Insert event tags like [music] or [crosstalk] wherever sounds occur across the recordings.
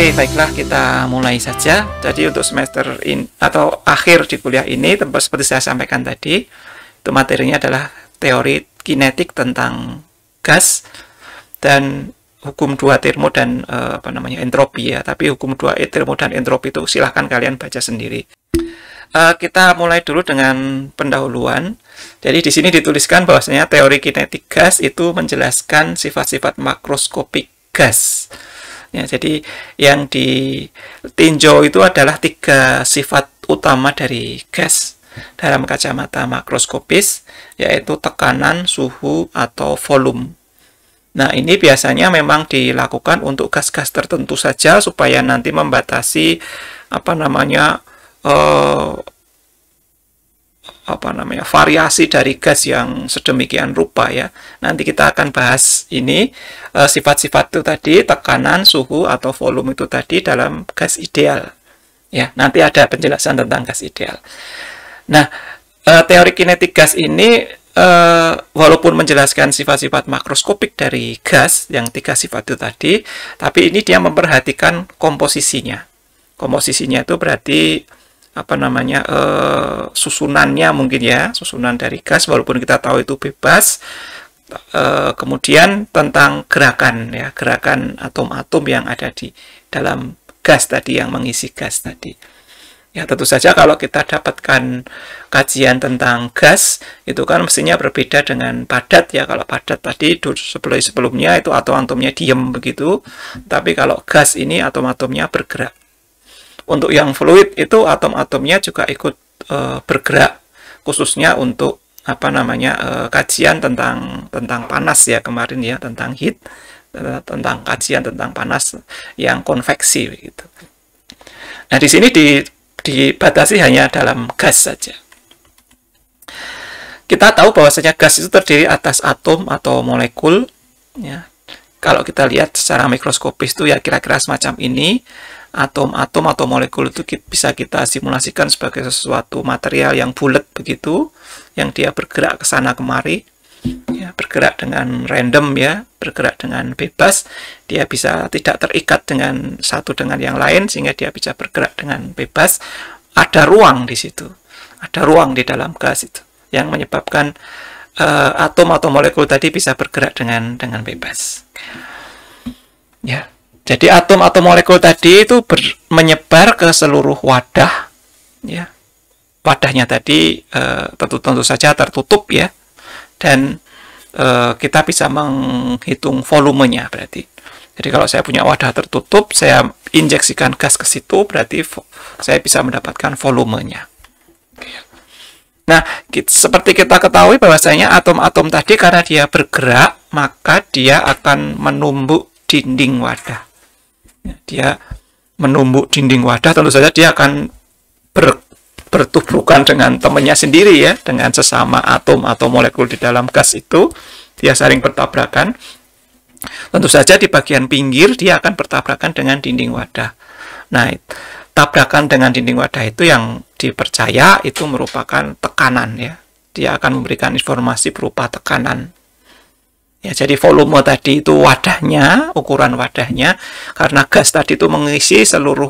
Oke, baiklah kita mulai saja. Jadi untuk semester in, atau akhir di kuliah ini, seperti saya sampaikan tadi, itu materinya adalah teori kinetik tentang gas dan hukum dua termo dan e, apa namanya entropi ya. Tapi hukum dua termo dan entropi itu silahkan kalian baca sendiri. E, kita mulai dulu dengan pendahuluan. Jadi di sini dituliskan bahwasanya teori kinetik gas itu menjelaskan sifat-sifat makroskopik gas. Ya, jadi yang ditinjau itu adalah tiga sifat utama dari gas dalam kacamata makroskopis, yaitu tekanan, suhu, atau volume. Nah, ini biasanya memang dilakukan untuk gas-gas tertentu saja supaya nanti membatasi apa namanya eh, apa namanya variasi dari gas yang sedemikian rupa ya. Nanti kita akan bahas ini eh, sifat-sifat itu tadi tekanan, suhu atau volume itu tadi dalam gas ideal. Ya, nanti ada penjelasan tentang gas ideal. Nah, eh, teori kinetik gas ini eh, walaupun menjelaskan sifat-sifat makroskopik dari gas yang tiga sifat itu tadi, tapi ini dia memperhatikan komposisinya. Komposisinya itu berarti apa namanya uh, susunannya mungkin ya susunan dari gas walaupun kita tahu itu bebas uh, kemudian tentang gerakan ya gerakan atom-atom yang ada di dalam gas tadi yang mengisi gas tadi ya tentu saja kalau kita dapatkan kajian tentang gas itu kan mestinya berbeda dengan padat ya kalau padat tadi sebelum sebelumnya itu atom-atomnya diem begitu tapi kalau gas ini atom-atomnya bergerak untuk yang fluid itu atom-atomnya juga ikut e, bergerak khususnya untuk apa namanya e, kajian tentang tentang panas ya kemarin ya tentang heat eh, tentang kajian tentang panas yang konveksi gitu. Nah, di sini di, dibatasi hanya dalam gas saja. Kita tahu bahwasanya gas itu terdiri atas atom atau molekul ya. Kalau kita lihat secara mikroskopis itu ya kira-kira semacam ini atom-atom atau molekul itu bisa kita simulasikan sebagai sesuatu material yang bulat begitu, yang dia bergerak ke sana kemari, ya, bergerak dengan random ya, bergerak dengan bebas, dia bisa tidak terikat dengan satu dengan yang lain sehingga dia bisa bergerak dengan bebas. Ada ruang di situ, ada ruang di dalam gas itu yang menyebabkan uh, atom atau molekul tadi bisa bergerak dengan dengan bebas. Ya. Jadi atom atau molekul tadi itu ber, menyebar ke seluruh wadah, ya. Wadahnya tadi e, eh, tentu tentu saja tertutup ya, dan e, kita bisa menghitung volumenya berarti. Jadi kalau saya punya wadah tertutup, saya injeksikan gas ke situ, berarti saya bisa mendapatkan volumenya. Nah, kita, seperti kita ketahui bahwasanya atom-atom tadi karena dia bergerak, maka dia akan menumbuk dinding wadah dia menumbuk dinding wadah tentu saja dia akan ber, bertubrukan dengan temannya sendiri ya dengan sesama atom atau molekul di dalam gas itu dia saling bertabrakan tentu saja di bagian pinggir dia akan bertabrakan dengan dinding wadah nah tabrakan dengan dinding wadah itu yang dipercaya itu merupakan tekanan ya dia akan memberikan informasi berupa tekanan Ya, jadi volume tadi itu wadahnya, ukuran wadahnya, karena gas tadi itu mengisi seluruh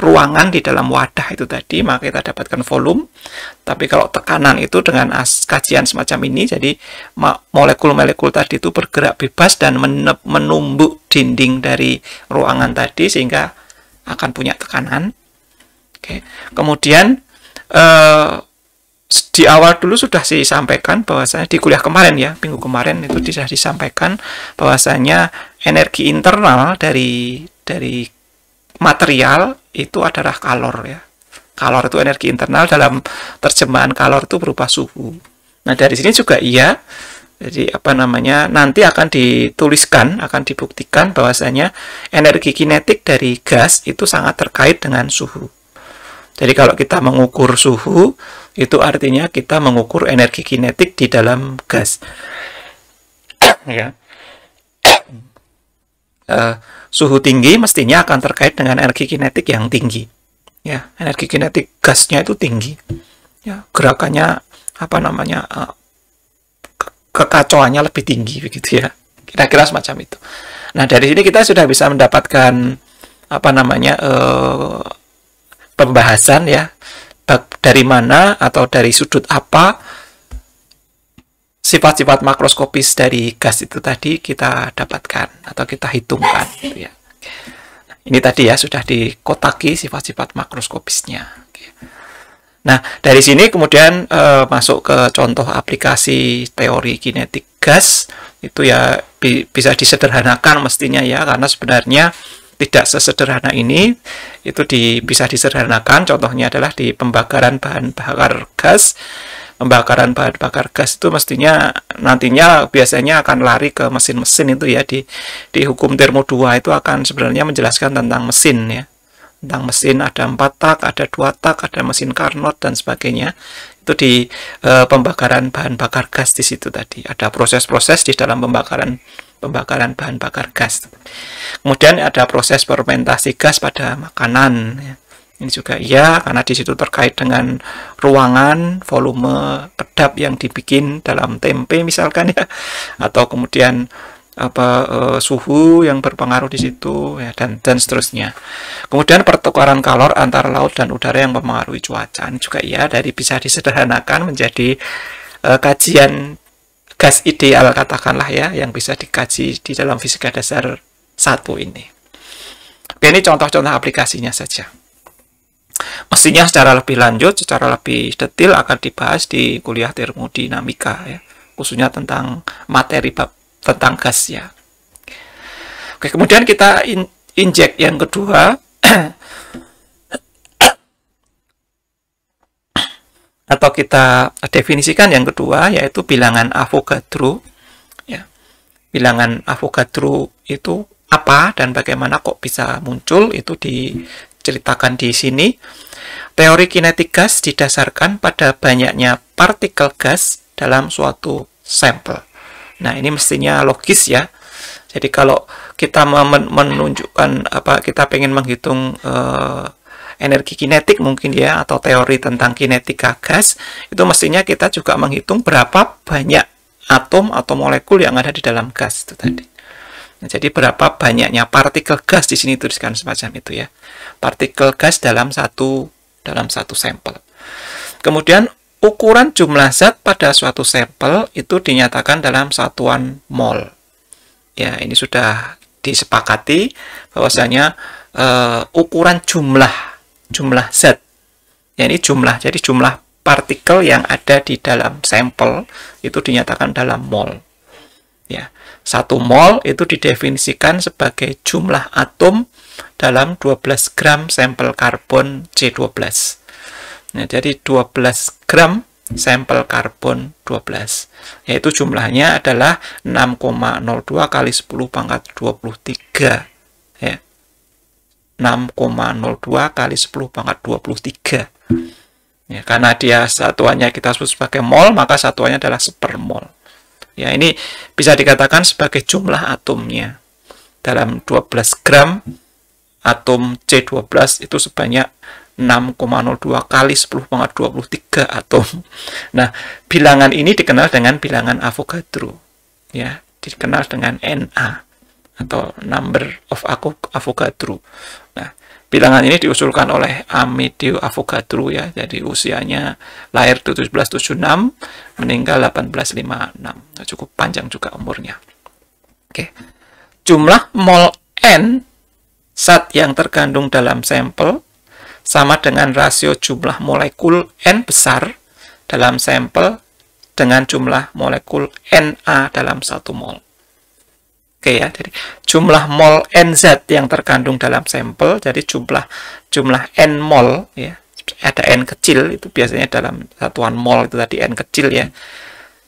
ruangan di dalam wadah itu tadi, maka kita dapatkan volume. Tapi kalau tekanan itu dengan kajian semacam ini, jadi molekul-molekul tadi itu bergerak bebas dan menumbuk dinding dari ruangan tadi, sehingga akan punya tekanan. Oke. Kemudian, eh, di awal dulu sudah sampaikan bahwasanya di kuliah kemarin ya minggu kemarin itu sudah disampaikan bahwasanya energi internal dari dari material itu adalah kalor ya kalor itu energi internal dalam terjemahan kalor itu berupa suhu nah dari sini juga iya jadi apa namanya nanti akan dituliskan akan dibuktikan bahwasanya energi kinetik dari gas itu sangat terkait dengan suhu jadi kalau kita mengukur suhu, itu artinya kita mengukur energi kinetik di dalam gas. [clears throat] ya. uh, [clears throat] suhu tinggi mestinya akan terkait dengan energi kinetik yang tinggi. Ya, energi kinetik gasnya itu tinggi. Ya, gerakannya apa namanya? Uh, eh, kekacauannya lebih tinggi begitu ya. Kira-kira semacam itu. Nah, dari sini kita sudah bisa mendapatkan apa namanya? Uh, pembahasan ya dari mana atau dari sudut apa sifat-sifat makroskopis dari gas itu tadi kita dapatkan atau kita hitungkan gitu ya. Nah, ini tadi ya sudah dikotaki sifat-sifat makroskopisnya. Nah, dari sini kemudian e, masuk ke contoh aplikasi teori kinetik gas itu ya bi bisa disederhanakan mestinya ya karena sebenarnya tidak sesederhana ini itu di, bisa disederhanakan contohnya adalah di pembakaran bahan bakar gas pembakaran bahan bakar gas itu mestinya nantinya biasanya akan lari ke mesin-mesin itu ya di di hukum termo 2 itu akan sebenarnya menjelaskan tentang mesin ya tentang mesin ada empat tak, ada dua tak, ada mesin Carnot dan sebagainya. Itu di e, pembakaran bahan bakar gas di situ tadi. Ada proses-proses di dalam pembakaran pembakaran bahan bakar gas. Kemudian ada proses fermentasi gas pada makanan. Ya. Ini juga iya, karena di situ terkait dengan ruangan, volume kedap yang dibikin dalam tempe misalkan ya, atau kemudian apa e, suhu yang berpengaruh di situ ya dan dan seterusnya. Kemudian pertukaran kalor antara laut dan udara yang mempengaruhi cuaca ini juga iya. dari bisa disederhanakan menjadi e, kajian gas ideal katakanlah ya yang bisa dikaji di dalam fisika dasar satu ini. Oke, ini contoh-contoh aplikasinya saja. Mestinya secara lebih lanjut, secara lebih detail akan dibahas di kuliah termodinamika ya, khususnya tentang materi bab tentang gas ya. Oke, kemudian kita in injek yang kedua [clears throat] atau kita definisikan yang kedua yaitu bilangan Avogadro ya. Bilangan Avogadro itu apa dan bagaimana kok bisa muncul itu diceritakan di sini. Teori kinetik gas didasarkan pada banyaknya partikel gas dalam suatu sampel. Nah, ini mestinya logis ya. Jadi kalau kita menunjukkan apa kita pengen menghitung eh, energi kinetik mungkin ya atau teori tentang kinetika gas itu mestinya kita juga menghitung berapa banyak atom atau molekul yang ada di dalam gas itu tadi. Nah, jadi berapa banyaknya partikel gas di sini tuliskan semacam itu ya. Partikel gas dalam satu dalam satu sampel. Kemudian ukuran jumlah zat pada suatu sampel itu dinyatakan dalam satuan mol. Ya, ini sudah disepakati bahwasanya uh, ukuran jumlah jumlah zat. Ya, ini jumlah, jadi jumlah partikel yang ada di dalam sampel itu dinyatakan dalam mol. Ya, satu mol itu didefinisikan sebagai jumlah atom dalam 12 gram sampel karbon C12. Nah, jadi 12 gram sampel karbon 12 yaitu jumlahnya adalah 6,02 kali 10 pangkat 23 6,02 kali 10 pangkat 23. Ya, karena dia satuannya kita sebut sebagai mol, maka satuannya adalah mol. Ya, ini bisa dikatakan sebagai jumlah atomnya. Dalam 12 gram atom C12 itu sebanyak 6,02 kali 10 pangkat 23 atom. Nah, bilangan ini dikenal dengan bilangan Avogadro. Ya, dikenal dengan Na atau number of Avogadro. Nah, bilangan ini diusulkan oleh Amedeo Avogadro ya. Jadi usianya lahir 1776, meninggal 1856. Nah, cukup panjang juga umurnya. Oke. Jumlah mol n zat yang terkandung dalam sampel sama dengan rasio jumlah molekul n besar dalam sampel dengan jumlah molekul Na dalam satu mol. Oke ya, jadi jumlah mol NZ yang terkandung dalam sampel, jadi jumlah jumlah N mol ya, ada N kecil itu biasanya dalam satuan mol itu tadi N kecil ya.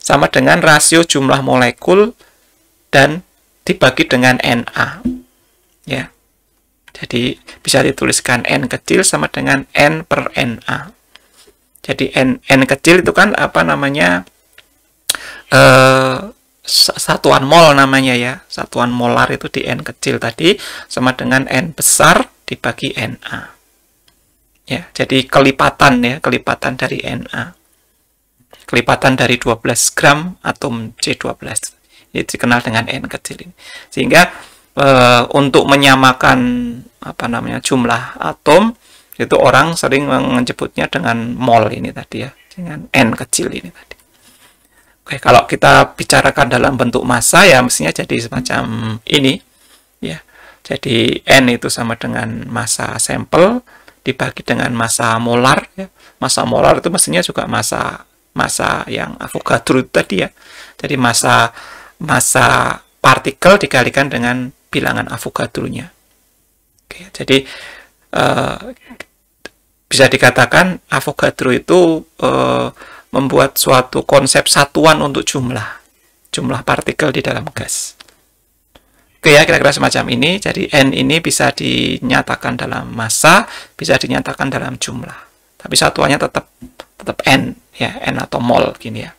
Sama dengan rasio jumlah molekul dan dibagi dengan NA. Ya. Jadi bisa dituliskan N kecil sama dengan N per NA. Jadi N, N kecil itu kan apa namanya? uh, satuan mol namanya ya. Satuan molar itu di N kecil tadi sama dengan N besar dibagi NA. Ya, jadi kelipatan ya, kelipatan dari NA. Kelipatan dari 12 gram atom C12. Ini dikenal dengan N kecil ini. Sehingga e, untuk menyamakan apa namanya jumlah atom itu orang sering menyebutnya dengan mol ini tadi ya, dengan N kecil ini tadi. Oke, eh, kalau kita bicarakan dalam bentuk massa ya mestinya jadi semacam ini ya. Jadi n itu sama dengan massa sampel dibagi dengan massa molar ya. Massa molar itu mestinya juga massa massa yang Avogadro tadi ya. Jadi massa massa partikel dikalikan dengan bilangan Avogadronya. Oke, jadi eh, bisa dikatakan Avogadro itu eh, membuat suatu konsep satuan untuk jumlah, jumlah partikel di dalam gas. Oke ya, kira-kira semacam ini. Jadi N ini bisa dinyatakan dalam massa, bisa dinyatakan dalam jumlah. Tapi satuannya tetap tetap N, ya, N atau mol gini ya.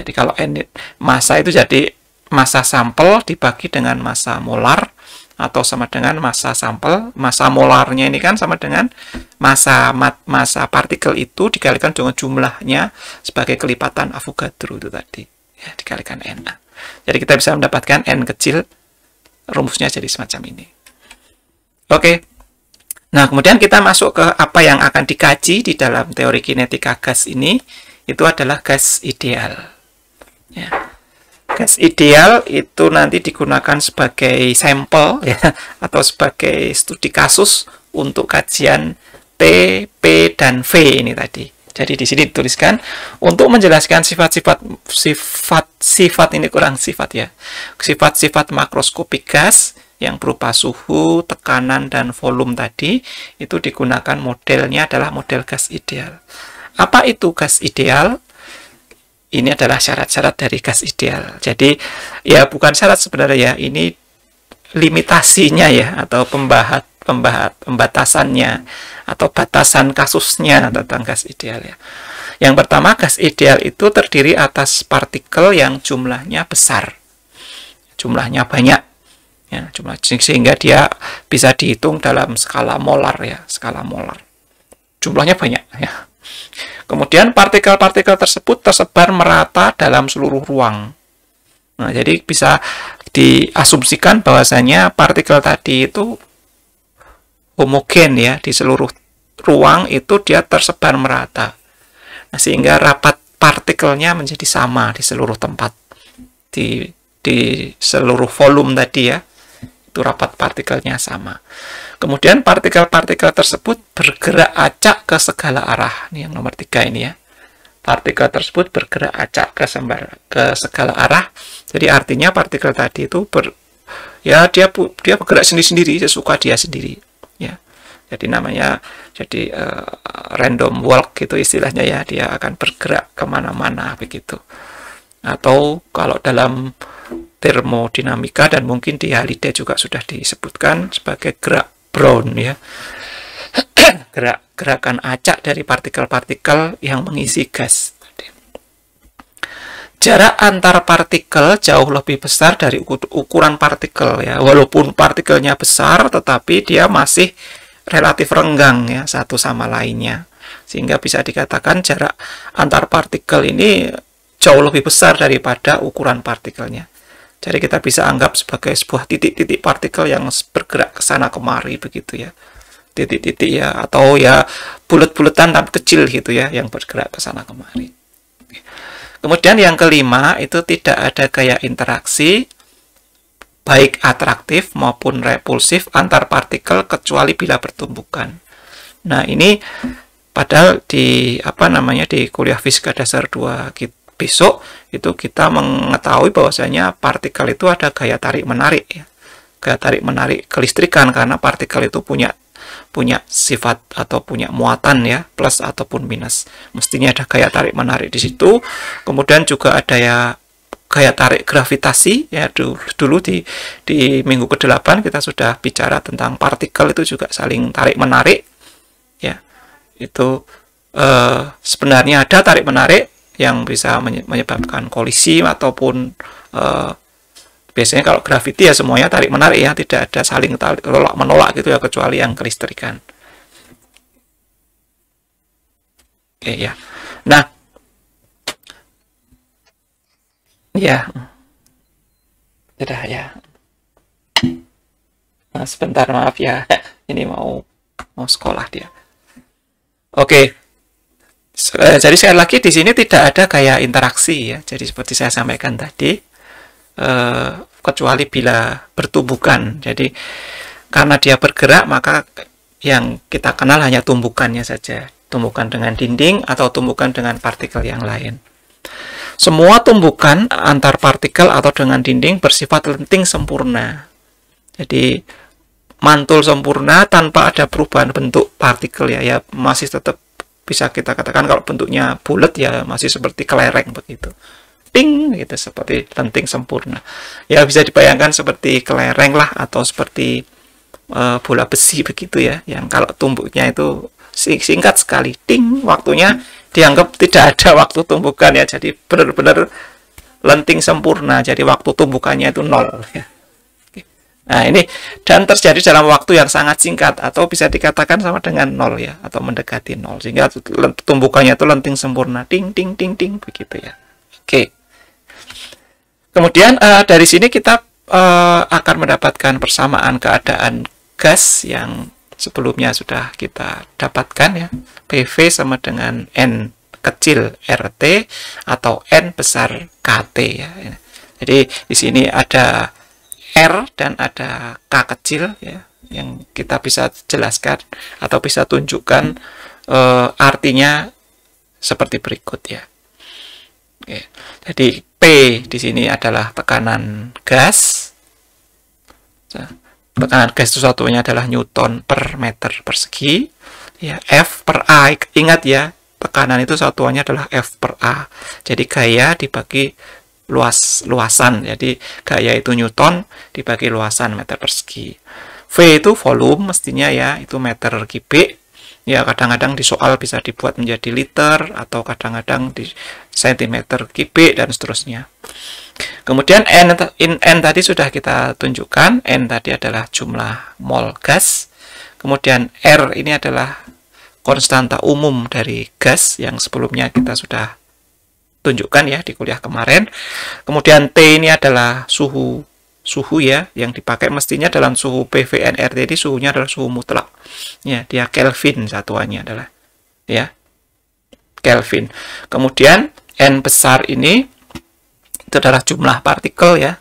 Jadi kalau N massa itu jadi massa sampel dibagi dengan massa molar atau sama dengan masa sampel, masa molarnya ini kan sama dengan masa massa partikel itu dikalikan dengan jumlahnya sebagai kelipatan Avogadro itu tadi. Ya, dikalikan n. Nah, jadi kita bisa mendapatkan n kecil rumusnya jadi semacam ini. Oke. Nah, kemudian kita masuk ke apa yang akan dikaji di dalam teori kinetika gas ini, itu adalah gas ideal. Ya gas ideal itu nanti digunakan sebagai sampel ya [laughs] atau sebagai studi kasus untuk kajian T, P dan V ini tadi. Jadi di sini dituliskan untuk menjelaskan sifat-sifat sifat-sifat ini kurang sifat ya. Sifat-sifat makroskopik gas yang berupa suhu, tekanan dan volume tadi itu digunakan modelnya adalah model gas ideal. Apa itu gas ideal? ini adalah syarat-syarat dari gas ideal. Jadi ya bukan syarat sebenarnya, ini limitasinya ya atau pembahat pembahat pembatasannya atau batasan kasusnya tentang gas ideal ya. Yang pertama gas ideal itu terdiri atas partikel yang jumlahnya besar. Jumlahnya banyak. Ya, jumlah sehingga dia bisa dihitung dalam skala molar ya, skala molar. Jumlahnya banyak ya Kemudian partikel-partikel tersebut tersebar merata dalam seluruh ruang. Nah, jadi bisa diasumsikan bahwasanya partikel tadi itu homogen ya di seluruh ruang itu dia tersebar merata. Nah, sehingga rapat partikelnya menjadi sama di seluruh tempat. Di di seluruh volume tadi ya. Itu rapat partikelnya sama. Kemudian partikel-partikel tersebut bergerak acak ke segala arah. Ini yang nomor tiga ini ya. Partikel tersebut bergerak acak ke, sembar, ke segala arah. Jadi artinya partikel tadi itu ber, ya dia dia bergerak sendiri-sendiri sesuka dia sendiri. Ya. Jadi namanya jadi uh, random walk gitu istilahnya ya. Dia akan bergerak kemana-mana begitu. Atau kalau dalam termodinamika dan mungkin di Halide juga sudah disebutkan sebagai gerak brown ya [clears throat] gerak gerakan acak dari partikel-partikel yang mengisi gas jarak antar partikel jauh lebih besar dari ukuran partikel ya walaupun partikelnya besar tetapi dia masih relatif renggang ya satu sama lainnya sehingga bisa dikatakan jarak antar partikel ini jauh lebih besar daripada ukuran partikelnya jadi kita bisa anggap sebagai sebuah titik-titik partikel yang bergerak ke sana kemari begitu ya. Titik-titik ya atau ya bulat-bulatan tapi kecil gitu ya yang bergerak ke sana kemari. Kemudian yang kelima itu tidak ada gaya interaksi baik atraktif maupun repulsif antar partikel kecuali bila bertumbukan. Nah, ini padahal di apa namanya di kuliah fisika dasar 2 kita gitu besok itu kita mengetahui bahwasanya partikel itu ada gaya tarik menarik ya. gaya tarik menarik kelistrikan karena partikel itu punya punya sifat atau punya muatan ya plus ataupun minus mestinya ada gaya tarik menarik di situ kemudian juga ada ya gaya tarik gravitasi ya dulu, dulu di di minggu ke-8 kita sudah bicara tentang partikel itu juga saling tarik menarik ya itu Uh, sebenarnya ada tarik menarik yang bisa menyebabkan kolisi ataupun uh, biasanya kalau gravity ya semuanya tarik menarik ya tidak ada saling tarik tolak menolak gitu ya kecuali yang kelistrikan oke ya nah ya sudah ya nah, sebentar maaf ya [laughs] ini mau mau sekolah dia oke Eh, jadi sekali lagi di sini tidak ada kayak interaksi ya. Jadi seperti saya sampaikan tadi, eh, kecuali bila bertumbukan. Jadi karena dia bergerak maka yang kita kenal hanya tumbukannya saja, tumbukan dengan dinding atau tumbukan dengan partikel yang lain. Semua tumbukan antar partikel atau dengan dinding bersifat lenting sempurna. Jadi mantul sempurna tanpa ada perubahan bentuk partikel ya, ya masih tetap bisa kita katakan kalau bentuknya bulat ya masih seperti kelereng begitu ting gitu seperti lenting sempurna ya bisa dibayangkan seperti kelereng lah atau seperti e, bola besi begitu ya yang kalau tumbuknya itu singkat sekali ting waktunya dianggap tidak ada waktu tumbukan ya jadi benar-benar lenting sempurna jadi waktu tumbukannya itu nol ya Nah, ini dan terjadi dalam waktu yang sangat singkat atau bisa dikatakan sama dengan nol ya atau mendekati nol sehingga tumbukannya itu lenting sempurna ting ting ting ting begitu ya. Oke. Kemudian uh, dari sini kita uh, akan mendapatkan persamaan keadaan gas yang sebelumnya sudah kita dapatkan ya. PV sama dengan N kecil RT atau N besar KT ya. Jadi di sini ada R dan ada K kecil ya yang kita bisa jelaskan atau bisa tunjukkan e, artinya seperti berikut ya. Oke. Jadi P di sini adalah tekanan gas. Ya, tekanan gas itu satunya adalah newton per meter persegi. Ya, F per A. Ingat ya, tekanan itu satuannya adalah F per A. Jadi gaya dibagi luas luasan. Jadi gaya itu Newton dibagi luasan meter persegi. V itu volume mestinya ya, itu meter kubik. Ya kadang-kadang di soal bisa dibuat menjadi liter atau kadang-kadang di sentimeter kubik dan seterusnya. Kemudian N, in N tadi sudah kita tunjukkan, N tadi adalah jumlah mol gas. Kemudian R ini adalah konstanta umum dari gas yang sebelumnya kita sudah tunjukkan ya di kuliah kemarin. Kemudian T ini adalah suhu suhu ya yang dipakai mestinya dalam suhu PVNRT jadi suhunya adalah suhu mutlak. Ya, dia Kelvin satuannya adalah ya. Kelvin. Kemudian N besar ini itu adalah jumlah partikel ya.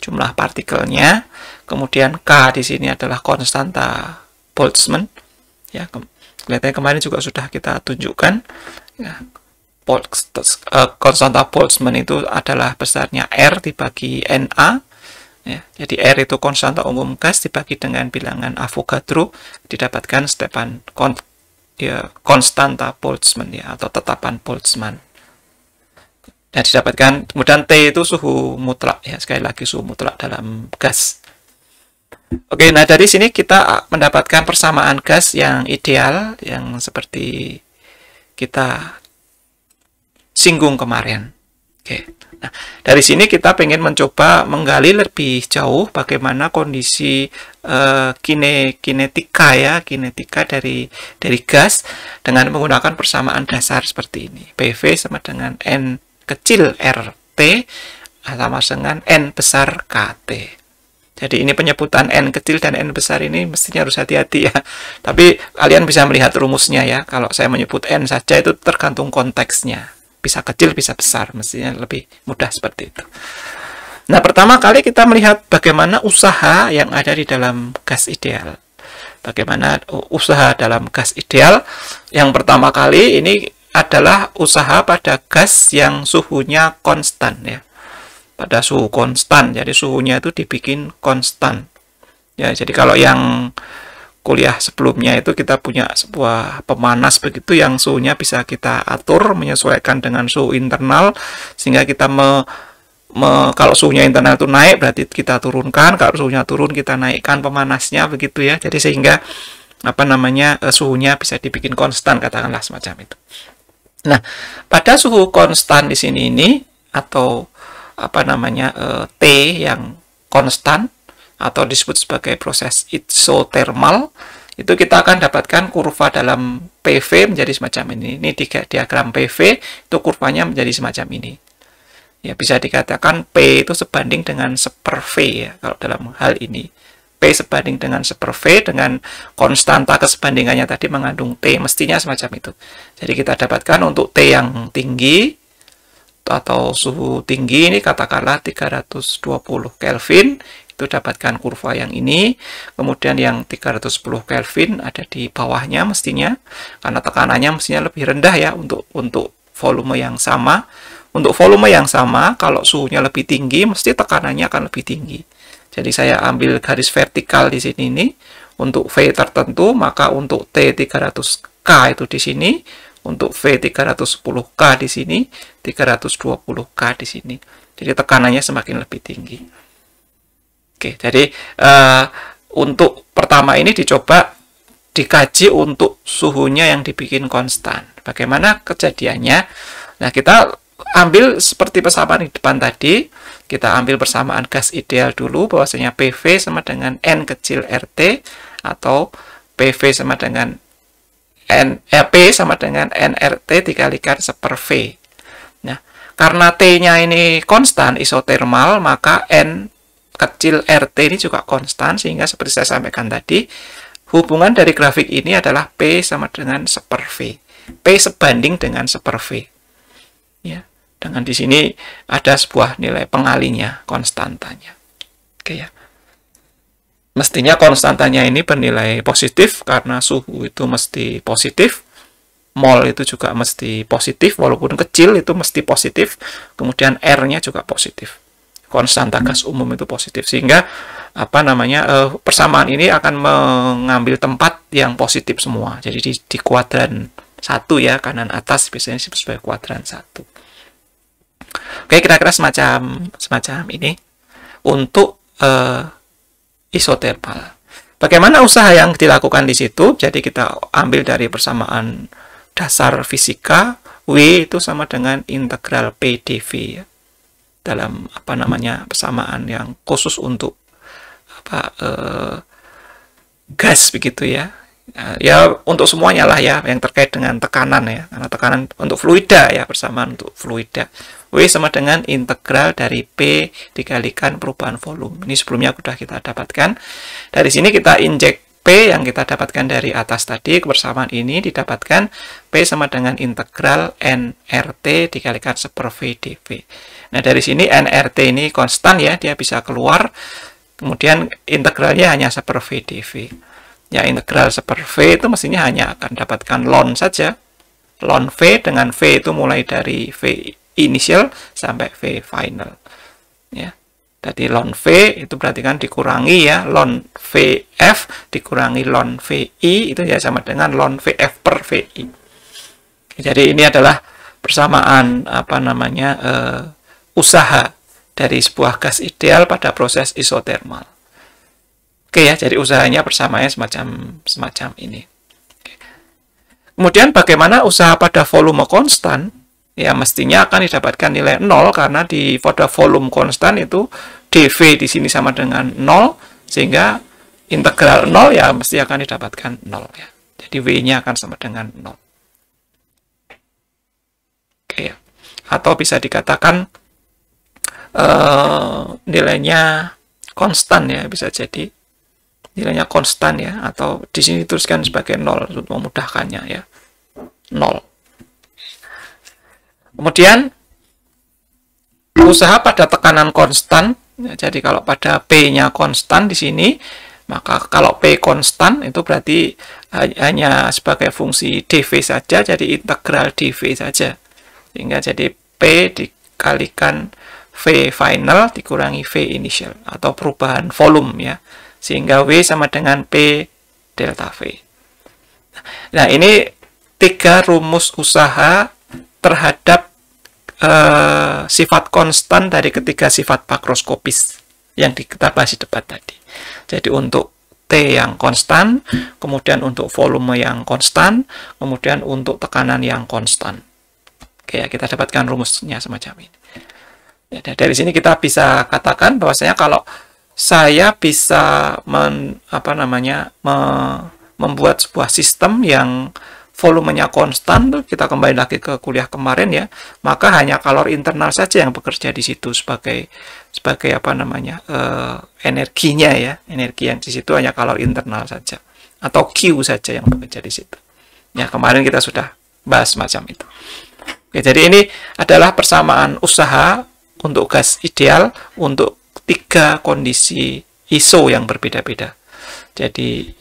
Jumlah partikelnya. Kemudian K di sini adalah konstanta Boltzmann ya. Ke kelihatannya kemarin juga sudah kita tunjukkan. Ya, Eh, konstanta Boltzmann itu adalah besarnya R dibagi NA. Ya, jadi R itu konstanta umum gas dibagi dengan bilangan Avogadro didapatkan setepan kon, ya, konstanta Boltzmann ya atau tetapan Boltzmann. Ya, didapatkan kemudian T itu suhu mutlak ya sekali lagi suhu mutlak dalam gas. Oke, nah dari sini kita mendapatkan persamaan gas yang ideal yang seperti kita singgung kemarin. Oke. Nah, dari sini kita pengen mencoba menggali lebih jauh bagaimana kondisi uh, kine kinetika ya, kinetika dari dari gas dengan menggunakan persamaan dasar seperti ini. PV sama dengan N kecil RT sama dengan N besar KT. Jadi ini penyebutan N kecil dan N besar ini mestinya harus hati-hati ya. Tapi kalian bisa melihat rumusnya ya. Kalau saya menyebut N saja itu tergantung konteksnya bisa kecil, bisa besar, mestinya lebih mudah seperti itu. Nah, pertama kali kita melihat bagaimana usaha yang ada di dalam gas ideal. Bagaimana usaha dalam gas ideal? Yang pertama kali ini adalah usaha pada gas yang suhunya konstan ya. Pada suhu konstan. Jadi suhunya itu dibikin konstan. Ya, jadi kalau yang kuliah sebelumnya itu kita punya sebuah pemanas begitu yang suhunya bisa kita atur menyesuaikan dengan suhu internal sehingga kita me, me, kalau suhunya internal itu naik berarti kita turunkan kalau suhunya turun kita naikkan pemanasnya begitu ya jadi sehingga apa namanya eh, suhunya bisa dibikin konstan katakanlah semacam itu nah pada suhu konstan di sini ini atau apa namanya eh, T yang konstan atau disebut sebagai proses isotermal itu kita akan dapatkan kurva dalam PV menjadi semacam ini. Ini tiga diagram PV itu kurvanya menjadi semacam ini. Ya bisa dikatakan P itu sebanding dengan seper V ya kalau dalam hal ini. P sebanding dengan seper V dengan konstanta kesebandingannya tadi mengandung T mestinya semacam itu. Jadi kita dapatkan untuk T yang tinggi atau suhu tinggi ini katakanlah 320 Kelvin itu dapatkan kurva yang ini kemudian yang 310 Kelvin ada di bawahnya mestinya karena tekanannya mestinya lebih rendah ya untuk untuk volume yang sama untuk volume yang sama kalau suhunya lebih tinggi mesti tekanannya akan lebih tinggi jadi saya ambil garis vertikal di sini ini untuk V tertentu maka untuk T 300K itu di sini untuk V 310K di sini, 320K di sini. Jadi tekanannya semakin lebih tinggi. Oke, jadi uh, untuk pertama ini dicoba dikaji untuk suhunya yang dibikin konstan. Bagaimana kejadiannya? Nah, kita ambil seperti persamaan di depan tadi, kita ambil persamaan gas ideal dulu, bahwasanya PV sama dengan N kecil RT, atau PV sama dengan N, eh, P sama dengan NRT dikalikan seper V. Nah, karena T-nya ini konstan isotermal, maka N kecil RT ini juga konstan sehingga seperti saya sampaikan tadi hubungan dari grafik ini adalah P sama dengan seper V P sebanding dengan seper V ya dengan di sini ada sebuah nilai pengalinya konstantanya oke ya mestinya konstantanya ini bernilai positif karena suhu itu mesti positif mol itu juga mesti positif walaupun kecil itu mesti positif kemudian R-nya juga positif konstanta gas umum itu positif sehingga apa namanya uh, persamaan ini akan mengambil tempat yang positif semua jadi di, di kuadran satu ya kanan atas biasanya sebagai kuadran satu oke kira-kira semacam semacam ini untuk uh, eh, isotermal bagaimana usaha yang dilakukan di situ jadi kita ambil dari persamaan dasar fisika W itu sama dengan integral PdV ya dalam apa namanya persamaan yang khusus untuk apa eh, gas begitu ya eh, ya untuk semuanya lah ya yang terkait dengan tekanan ya karena tekanan untuk fluida ya persamaan untuk fluida W sama dengan integral dari P dikalikan perubahan volume ini sebelumnya sudah kita dapatkan dari sini kita injek P yang kita dapatkan dari atas tadi, kebersamaan ini didapatkan P sama dengan integral NRT dikalikan seper V dV. Nah, dari sini NRT ini konstan ya, dia bisa keluar, kemudian integralnya hanya seper V dV. Ya, integral seper V itu mestinya hanya akan dapatkan ln saja. Ln V dengan V itu mulai dari V initial sampai V final. Ya. Jadi ln V itu berarti kan dikurangi ya ln VF dikurangi ln VI itu ya sama dengan ln VF per VI. Jadi ini adalah persamaan apa namanya uh, usaha dari sebuah gas ideal pada proses isotermal. Oke ya, jadi usahanya persamaannya semacam semacam ini. Kemudian bagaimana usaha pada volume konstan? ya mestinya akan didapatkan nilai 0 karena di pada volume konstan itu dv di sini sama dengan 0 sehingga integral 0 ya mesti akan didapatkan 0 ya. Jadi v nya akan sama dengan 0. Oke ya. Atau bisa dikatakan uh, nilainya konstan ya bisa jadi nilainya konstan ya atau di sini dituliskan sebagai 0 untuk memudahkannya ya. 0. Kemudian usaha pada tekanan konstan. Ya, jadi kalau pada P-nya konstan di sini, maka kalau P konstan itu berarti hanya sebagai fungsi dV saja, jadi integral dV saja. Sehingga jadi P dikalikan V final dikurangi V initial atau perubahan volume ya. Sehingga W sama dengan P delta V. Nah, ini tiga rumus usaha terhadap eh, sifat konstan dari ketiga sifat makroskopis yang kita bahas di debat tadi. Jadi untuk T yang konstan, kemudian untuk volume yang konstan, kemudian untuk tekanan yang konstan. Oke, ya, kita dapatkan rumusnya semacam ini. Ya, dari sini kita bisa katakan bahwasanya kalau saya bisa men, apa namanya me, membuat sebuah sistem yang volumenya konstan, kita kembali lagi ke kuliah kemarin ya, maka hanya kalor internal saja yang bekerja di situ sebagai sebagai apa namanya uh, energinya ya, energi yang di situ hanya kalor internal saja atau Q saja yang bekerja di situ. Ya kemarin kita sudah bahas macam itu. Oke, jadi ini adalah persamaan usaha untuk gas ideal untuk tiga kondisi ISO yang berbeda-beda. Jadi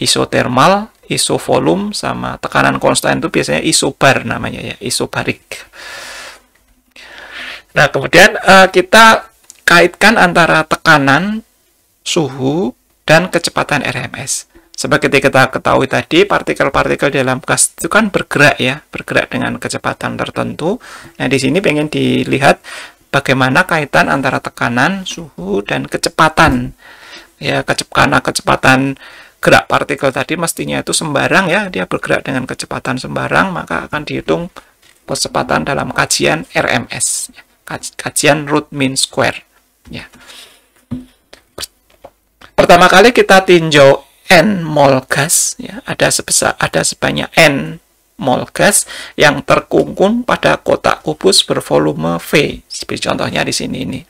isotermal, iso volume sama tekanan konstan itu biasanya isobar namanya ya isobarik nah kemudian uh, kita kaitkan antara tekanan suhu dan kecepatan RMS sebagai kita ketahui tadi partikel-partikel dalam gas itu kan bergerak ya bergerak dengan kecepatan tertentu nah di sini pengen dilihat bagaimana kaitan antara tekanan suhu dan kecepatan ya kecepatan kecepatan gerak partikel tadi mestinya itu sembarang ya, dia bergerak dengan kecepatan sembarang, maka akan dihitung kecepatan dalam kajian RMS, ya. kajian root mean square. Ya. Pertama kali kita tinjau n mol gas, ya, ada sebesar ada sebanyak n mol gas yang terkungkung pada kotak kubus bervolume V. Seperti contohnya di sini ini.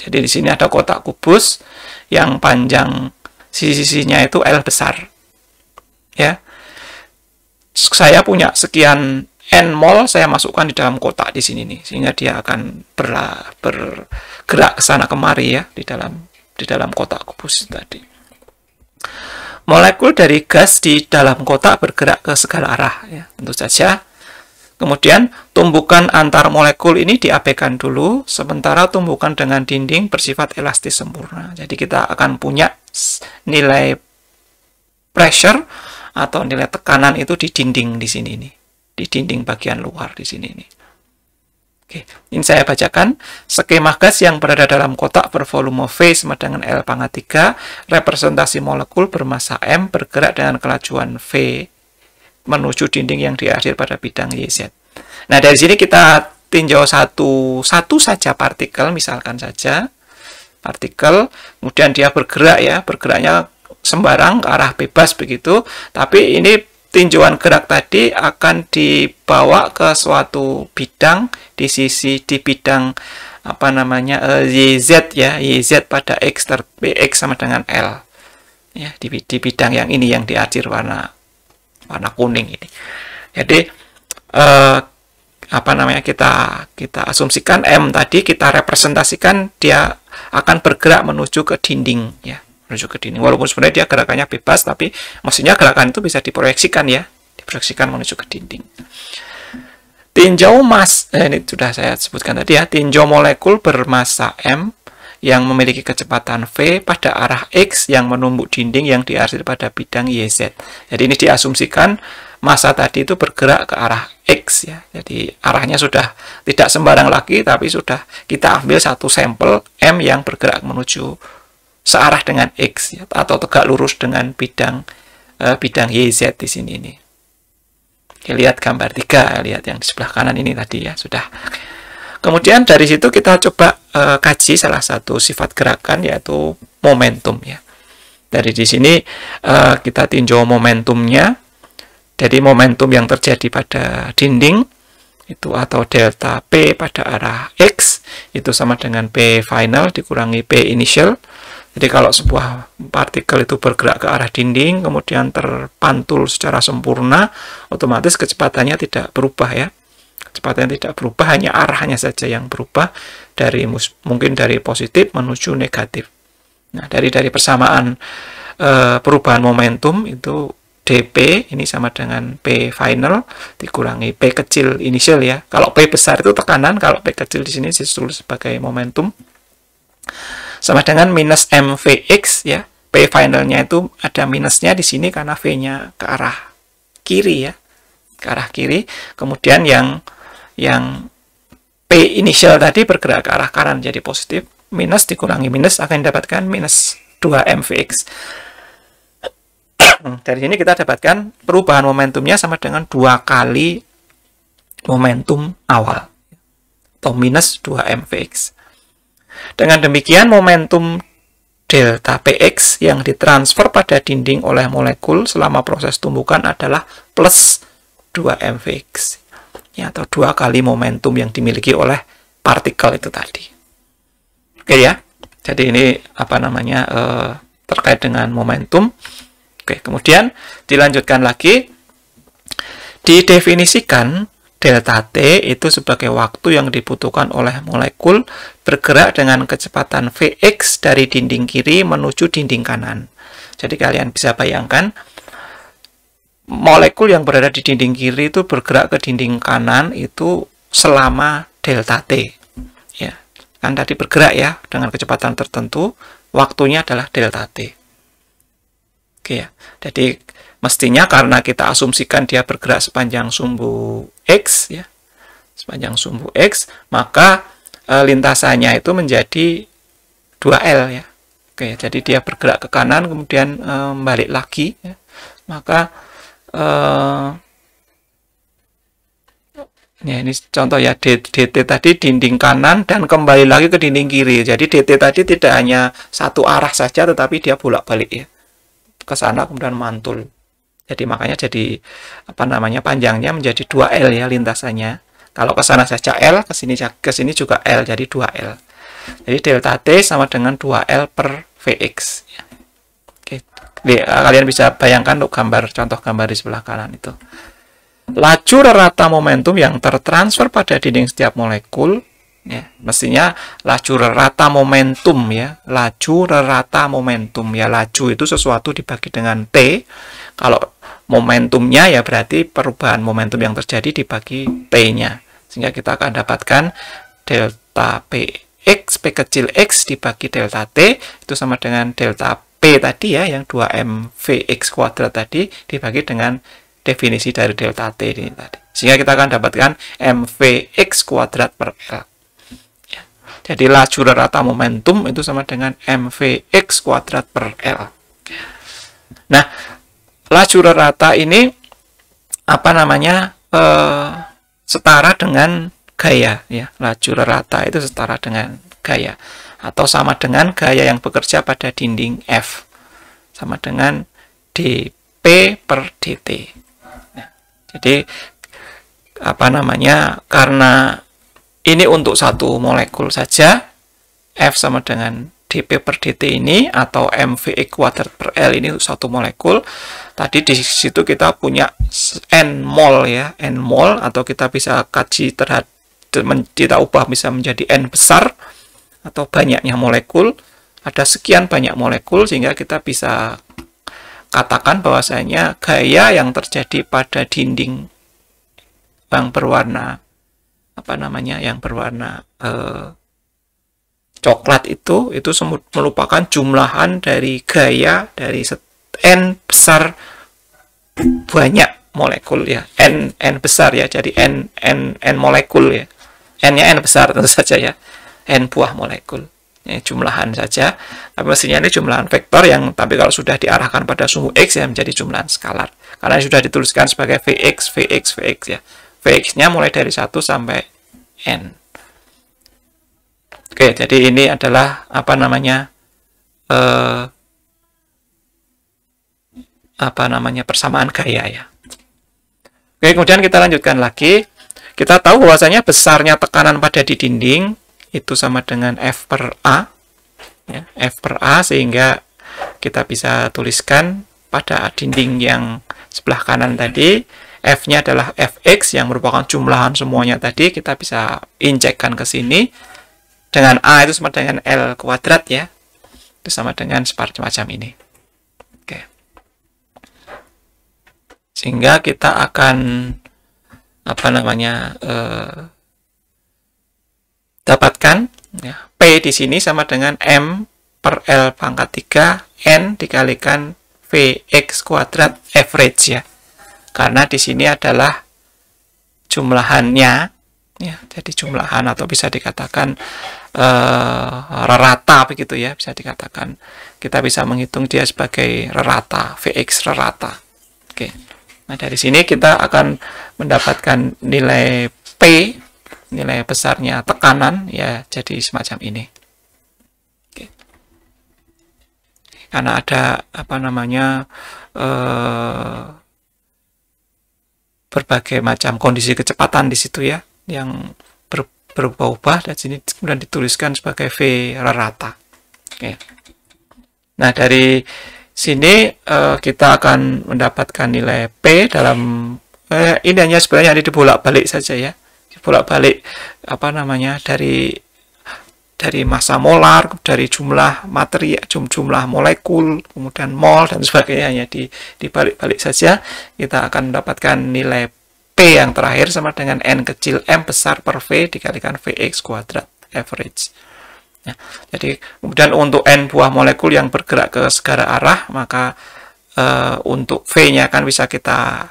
Jadi di sini ada kotak kubus yang panjang sisi-sisinya itu L besar. Ya. Saya punya sekian N mol, saya masukkan di dalam kotak di sini nih, sehingga dia akan berla, bergerak ke sana kemari ya di dalam di dalam kotak kubus tadi. Molekul dari gas di dalam kotak bergerak ke segala arah ya. Tentu saja Kemudian tumbukan antar molekul ini diabaikan dulu, sementara tumbukan dengan dinding bersifat elastis sempurna. Jadi kita akan punya nilai pressure atau nilai tekanan itu di dinding di sini nih, di dinding bagian luar di sini nih. Oke, ini saya bacakan. Skema gas yang berada dalam kotak bervolume V sama dengan L pangkat 3, representasi molekul bermassa M bergerak dengan kelajuan V menuju dinding yang diakhir pada bidang YZ. Nah, dari sini kita tinjau satu satu saja partikel misalkan saja partikel kemudian dia bergerak ya bergeraknya sembarang ke arah bebas begitu tapi ini tinjauan gerak tadi akan dibawa ke suatu bidang di sisi di bidang apa namanya eh, YZ ya YZ pada X ter, X sama dengan L ya di, di bidang yang ini yang diacir warna warna kuning ini. Jadi eh, apa namanya kita kita asumsikan M tadi kita representasikan dia akan bergerak menuju ke dinding ya menuju ke dinding walaupun sebenarnya dia gerakannya bebas tapi maksudnya gerakan itu bisa diproyeksikan ya diproyeksikan menuju ke dinding tinjau mas eh, ini sudah saya sebutkan tadi ya tinjau molekul bermassa M yang memiliki kecepatan V pada arah X yang menumbuk dinding yang diarsir pada bidang YZ. Jadi ini diasumsikan masa tadi itu bergerak ke arah X ya. Jadi arahnya sudah tidak sembarang lagi tapi sudah kita ambil satu sampel M yang bergerak menuju searah dengan X ya, atau tegak lurus dengan bidang uh, bidang YZ di sini ini. Oke, lihat gambar 3, lihat yang di sebelah kanan ini tadi ya, sudah. Kemudian dari situ kita coba e, kaji salah satu sifat gerakan yaitu momentum ya. Dari di sini e, kita tinjau momentumnya. Jadi momentum yang terjadi pada dinding itu atau delta P pada arah X itu sama dengan P final dikurangi P initial. Jadi kalau sebuah partikel itu bergerak ke arah dinding kemudian terpantul secara sempurna, otomatis kecepatannya tidak berubah ya. Kecepatan tidak berubah, hanya arahnya saja yang berubah dari mungkin dari positif menuju negatif. Nah, dari dari persamaan e, perubahan momentum itu DP ini sama dengan P final dikurangi P kecil initial ya. Kalau P besar itu tekanan, kalau P kecil di sini disebut sebagai momentum. Sama dengan minus MVX ya. P finalnya itu ada minusnya di sini karena V-nya ke arah kiri ya ke arah kiri, kemudian yang yang P inisial tadi bergerak ke arah kanan jadi positif, minus dikurangi minus akan didapatkan minus 2 MVX. [clears throat] Dari sini kita dapatkan perubahan momentumnya sama dengan dua kali momentum awal atau minus 2 MVX. Dengan demikian momentum delta PX yang ditransfer pada dinding oleh molekul selama proses tumbukan adalah plus 2 mvx ya atau dua kali momentum yang dimiliki oleh partikel itu tadi oke ya jadi ini apa namanya eh, terkait dengan momentum oke kemudian dilanjutkan lagi didefinisikan delta t itu sebagai waktu yang dibutuhkan oleh molekul bergerak dengan kecepatan vx dari dinding kiri menuju dinding kanan jadi kalian bisa bayangkan molekul yang berada di dinding kiri itu bergerak ke dinding kanan itu selama delta T. Ya, kan tadi bergerak ya dengan kecepatan tertentu, waktunya adalah delta T. Oke ya. Jadi mestinya karena kita asumsikan dia bergerak sepanjang sumbu X ya. Sepanjang sumbu X, maka e, lintasannya itu menjadi 2L ya. Oke, jadi dia bergerak ke kanan kemudian e, balik lagi ya. Maka uh, ya ini contoh ya DT tadi dinding kanan dan kembali lagi ke dinding kiri jadi DT tadi tidak hanya satu arah saja tetapi dia bolak-balik ya ke sana kemudian mantul jadi makanya jadi apa namanya panjangnya menjadi 2L ya lintasannya kalau ke sana saja L ke sini ke sini juga L jadi 2L jadi delta T sama dengan 2L per VX ya kalian bisa bayangkan untuk gambar contoh gambar di sebelah kanan itu. Laju rata momentum yang tertransfer pada dinding setiap molekul ya mestinya laju rata momentum ya laju rata momentum ya laju itu sesuatu dibagi dengan t kalau momentumnya ya berarti perubahan momentum yang terjadi dibagi t-nya sehingga kita akan dapatkan delta x p kecil x dibagi delta t itu sama dengan delta p P tadi ya, yang 2mvx kuadrat tadi dibagi dengan definisi dari delta T ini tadi. Sehingga kita akan dapatkan mvx kuadrat per L. Jadi laju rata momentum itu sama dengan mvx kuadrat per L. Nah, laju rata ini apa namanya eh, setara dengan gaya ya laju rata itu setara dengan gaya atau sama dengan gaya yang bekerja pada dinding F sama dengan dp per dt. Nah, jadi apa namanya? Karena ini untuk satu molekul saja F sama dengan dp per dt ini atau mv e kuadrat per L ini untuk satu molekul. Tadi di situ kita punya n mol ya, n mol atau kita bisa kaji terhadap kita ubah bisa menjadi n besar atau banyaknya molekul, ada sekian banyak molekul sehingga kita bisa katakan bahwasanya gaya yang terjadi pada dinding yang berwarna apa namanya yang berwarna eh, coklat itu itu merupakan jumlahan dari gaya dari n besar banyak molekul ya n n besar ya jadi n n n molekul ya n nya n besar tentu saja ya n buah molekul. Ini jumlahan saja, tapi mestinya ini jumlahan vektor yang tapi kalau sudah diarahkan pada suhu x ya menjadi jumlahan skalar. Karena ini sudah dituliskan sebagai vx, vx, vx ya. Vx-nya mulai dari 1 sampai n. Oke, jadi ini adalah apa namanya eh, apa namanya persamaan gaya ya. Oke, kemudian kita lanjutkan lagi. Kita tahu bahwasanya besarnya tekanan pada di dinding itu sama dengan F per A ya, F per A sehingga kita bisa tuliskan pada dinding yang sebelah kanan tadi F-nya adalah Fx yang merupakan jumlahan semuanya tadi kita bisa injekkan ke sini dengan A itu sama dengan L kuadrat ya itu sama dengan seperti macam ini oke sehingga kita akan apa namanya eh, dapatkan ya, P di sini sama dengan M per L pangkat 3 N dikalikan VX kuadrat average ya karena di sini adalah jumlahannya ya jadi jumlahan atau bisa dikatakan eh, rata begitu ya bisa dikatakan kita bisa menghitung dia sebagai rata VX rata oke nah dari sini kita akan mendapatkan nilai P nilai besarnya tekanan ya jadi semacam ini karena ada apa namanya eh, berbagai macam kondisi kecepatan di situ ya yang ber, berubah-ubah dan sini kemudian dituliskan sebagai v rata Oke. nah dari sini eh, kita akan mendapatkan nilai p dalam eh, ini hanya sebenarnya ada dibolak-balik saja ya bolak-balik apa namanya dari dari masa molar, dari jumlah materi, jumlah molekul, kemudian mol dan sebagainya ya di dibalik-balik saja kita akan mendapatkan nilai P yang terakhir sama dengan N kecil M besar per V dikalikan Vx kuadrat average. ya, jadi kemudian untuk N buah molekul yang bergerak ke segala arah maka e, untuk V-nya akan bisa kita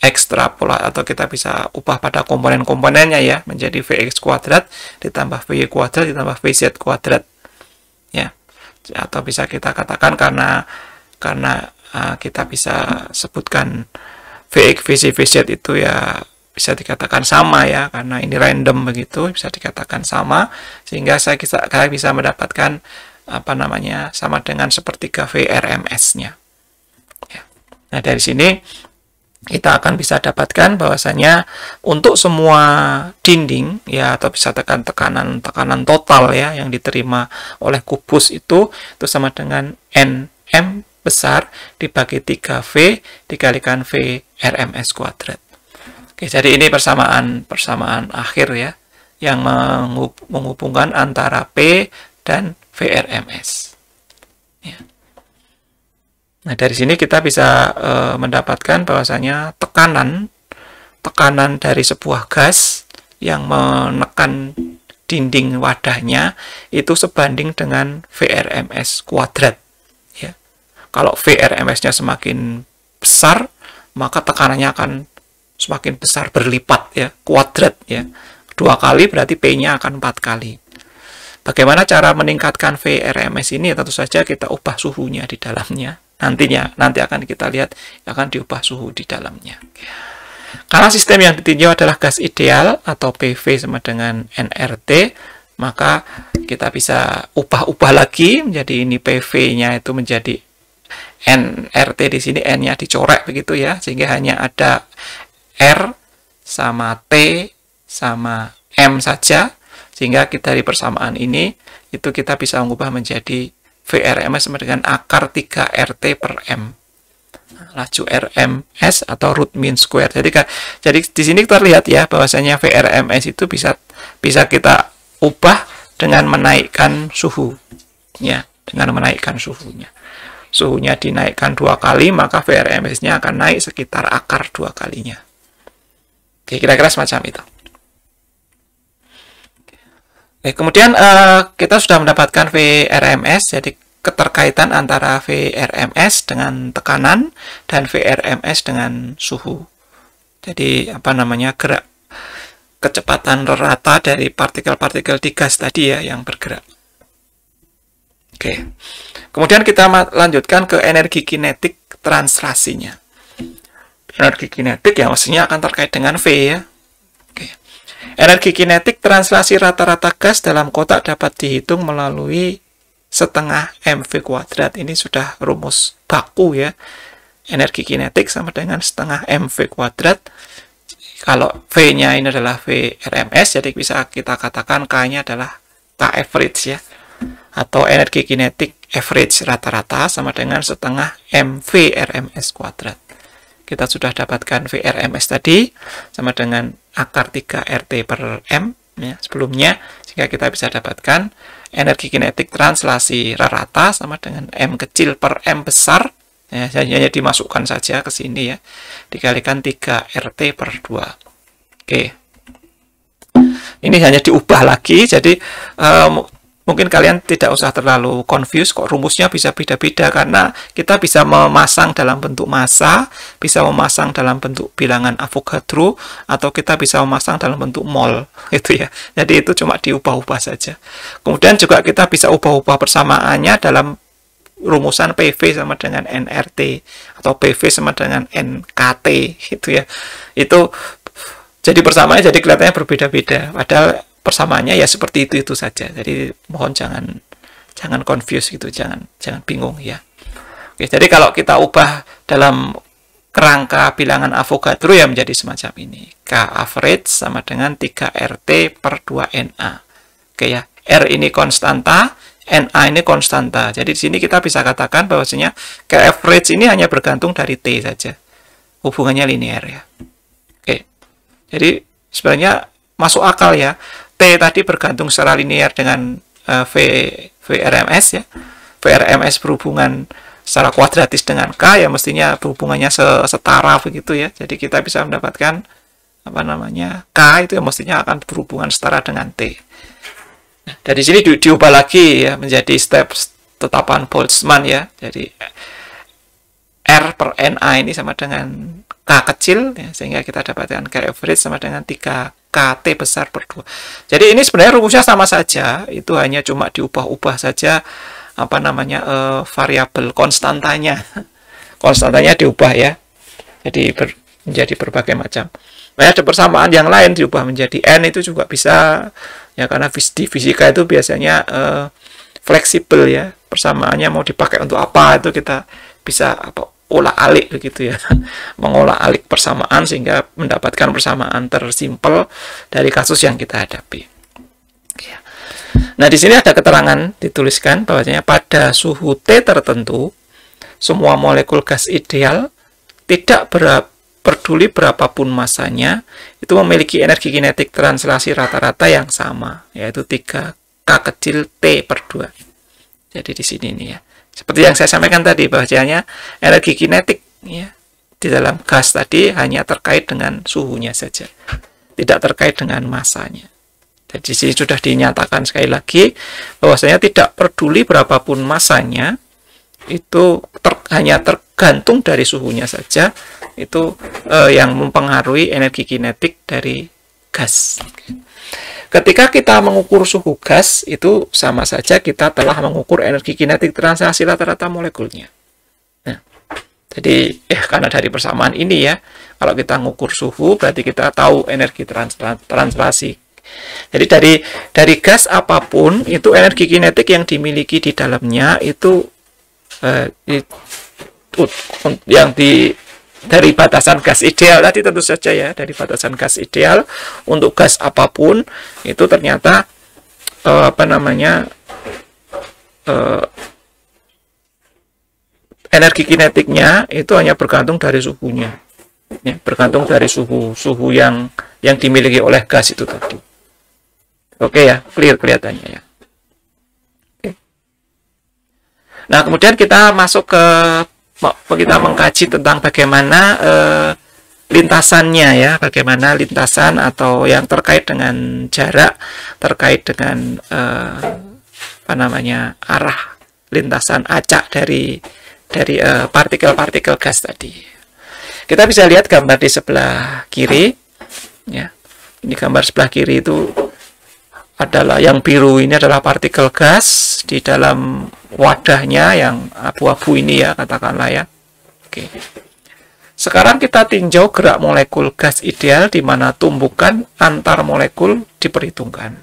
ekstrapola atau kita bisa ubah pada komponen-komponennya ya menjadi Vx kuadrat ditambah Vy kuadrat ditambah Vz kuadrat ya atau bisa kita katakan karena karena uh, kita bisa sebutkan Vx, Vc, Vz itu ya bisa dikatakan sama ya karena ini random begitu bisa dikatakan sama sehingga saya bisa, saya bisa mendapatkan apa namanya sama dengan sepertiga VRMS-nya. Ya. Nah dari sini kita akan bisa dapatkan bahwasanya untuk semua dinding ya atau bisa tekan tekanan tekanan total ya yang diterima oleh kubus itu itu sama dengan nm besar dibagi 3v dikalikan v rms kuadrat. Oke, jadi ini persamaan persamaan akhir ya yang menghubungkan antara p dan vrms. Ya. Nah, dari sini kita bisa e, mendapatkan bahwasanya tekanan tekanan dari sebuah gas yang menekan dinding wadahnya itu sebanding dengan VRMS kuadrat. Ya. Kalau VRMS-nya semakin besar, maka tekanannya akan semakin besar berlipat ya, kuadrat ya. Dua kali berarti P-nya akan empat kali. Bagaimana cara meningkatkan VRMS ini? Tentu saja kita ubah suhunya di dalamnya nantinya nanti akan kita lihat akan diubah suhu di dalamnya karena sistem yang ditinjau adalah gas ideal atau PV sama dengan NRT maka kita bisa ubah-ubah lagi menjadi ini PV-nya itu menjadi NRT di sini N-nya dicorek begitu ya sehingga hanya ada R sama T sama M saja sehingga kita di persamaan ini itu kita bisa mengubah menjadi Vrms sama dengan akar 3 RT per M nah, laju RMS atau root mean square. Jadi kan, jadi di sini terlihat ya bahwasanya VRMS itu bisa bisa kita ubah dengan menaikkan suhu ya, dengan menaikkan suhunya. Suhunya dinaikkan dua kali, maka VRMS-nya akan naik sekitar akar dua kalinya. Oke, kira-kira semacam itu. Oke, eh, kemudian uh, kita sudah mendapatkan VRMS, jadi keterkaitan antara VRMS dengan tekanan dan VRMS dengan suhu. Jadi apa namanya gerak kecepatan rata dari partikel-partikel di gas tadi ya yang bergerak. Oke, kemudian kita lanjutkan ke energi kinetik translasinya. Energi kinetik ya maksudnya akan terkait dengan V ya. Oke. Energi kinetik translasi rata-rata gas dalam kotak dapat dihitung melalui setengah mv kuadrat. Ini sudah rumus baku ya. Energi kinetik sama dengan setengah mv kuadrat. Kalau V-nya ini adalah V RMS, jadi bisa kita katakan K-nya adalah K average ya. Atau energi kinetik average rata-rata sama dengan setengah mv RMS kuadrat kita sudah dapatkan VRMS tadi sama dengan akar 3 RT per M ya, sebelumnya sehingga kita bisa dapatkan energi kinetik translasi rata sama dengan M kecil per M besar ya, hanya dimasukkan saja ke sini ya dikalikan 3 RT per 2 oke ini hanya diubah lagi jadi um, mungkin kalian tidak usah terlalu confused kok rumusnya bisa beda-beda karena kita bisa memasang dalam bentuk massa, bisa memasang dalam bentuk bilangan Avogadro atau kita bisa memasang dalam bentuk mol [laughs] gitu ya. Jadi itu cuma diubah-ubah saja. Kemudian juga kita bisa ubah-ubah persamaannya dalam rumusan PV sama dengan NRT atau PV sama dengan NKT gitu ya. Itu jadi persamaannya jadi kelihatannya berbeda-beda padahal persamaannya ya seperti itu itu saja jadi mohon jangan jangan confuse gitu jangan jangan bingung ya oke jadi kalau kita ubah dalam kerangka bilangan Avogadro ya menjadi semacam ini K average sama dengan 3 RT per 2 NA oke ya R ini konstanta NA ini konstanta jadi di sini kita bisa katakan bahwasanya K average ini hanya bergantung dari T saja hubungannya linear ya oke jadi sebenarnya masuk akal ya T tadi bergantung secara linear dengan uh, V VRMS ya. VRMS berhubungan secara kuadratis dengan K ya mestinya berhubungannya setara begitu ya. Jadi kita bisa mendapatkan apa namanya K itu ya, mestinya akan berhubungan setara dengan T. Nah, dari sini di, diubah lagi ya menjadi step tetapan Boltzmann ya. Jadi R per NA ini sama dengan K kecil ya, sehingga kita dapatkan K average sama dengan 3 KT besar per 2. Jadi ini sebenarnya rumusnya sama saja, itu hanya cuma diubah-ubah saja apa namanya uh, variabel konstantanya. [laughs] Konstantanya diubah ya. Jadi ber, menjadi berbagai macam. Nah, ada persamaan yang lain diubah menjadi n itu juga bisa ya karena di fisika itu biasanya uh, fleksibel ya. Persamaannya mau dipakai untuk apa itu kita bisa apa olah alik begitu ya [laughs] mengolah alik persamaan sehingga mendapatkan persamaan tersimpel dari kasus yang kita hadapi ya. nah di sini ada keterangan dituliskan bahwasanya pada suhu T tertentu semua molekul gas ideal tidak berapa peduli berapapun masanya itu memiliki energi kinetik translasi rata-rata yang sama yaitu 3K kecil T per 2 jadi di sini nih ya seperti yang saya sampaikan tadi bahwasanya energi kinetik ya di dalam gas tadi hanya terkait dengan suhunya saja, tidak terkait dengan masanya. Jadi di sini sudah dinyatakan sekali lagi bahwasanya tidak peduli berapapun masanya itu ter, hanya tergantung dari suhunya saja itu eh, yang mempengaruhi energi kinetik dari gas. Ketika kita mengukur suhu gas, itu sama saja kita telah mengukur energi kinetik transaksi rata-rata molekulnya. Nah, jadi, eh, karena dari persamaan ini ya, kalau kita mengukur suhu, berarti kita tahu energi trans translasi. Jadi dari dari gas apapun itu energi kinetik yang dimiliki di dalamnya itu eh, yang di dari batasan gas ideal tadi tentu saja ya dari batasan gas ideal untuk gas apapun itu ternyata uh, apa namanya uh, energi kinetiknya itu hanya bergantung dari suhunya ya, bergantung dari suhu suhu yang yang dimiliki oleh gas itu tadi oke ya clear kelihatannya ya Nah, kemudian kita masuk ke kita mengkaji tentang bagaimana eh, lintasannya ya, bagaimana lintasan atau yang terkait dengan jarak, terkait dengan eh, apa namanya arah lintasan acak dari dari eh, partikel-partikel eh, gas tadi. Kita bisa lihat gambar di sebelah kiri, ya. Ini gambar sebelah kiri itu adalah yang biru ini adalah partikel gas di dalam wadahnya yang abu-abu ini ya katakanlah ya. Oke. Sekarang kita tinjau gerak molekul gas ideal di mana tumbukan antar molekul diperhitungkan.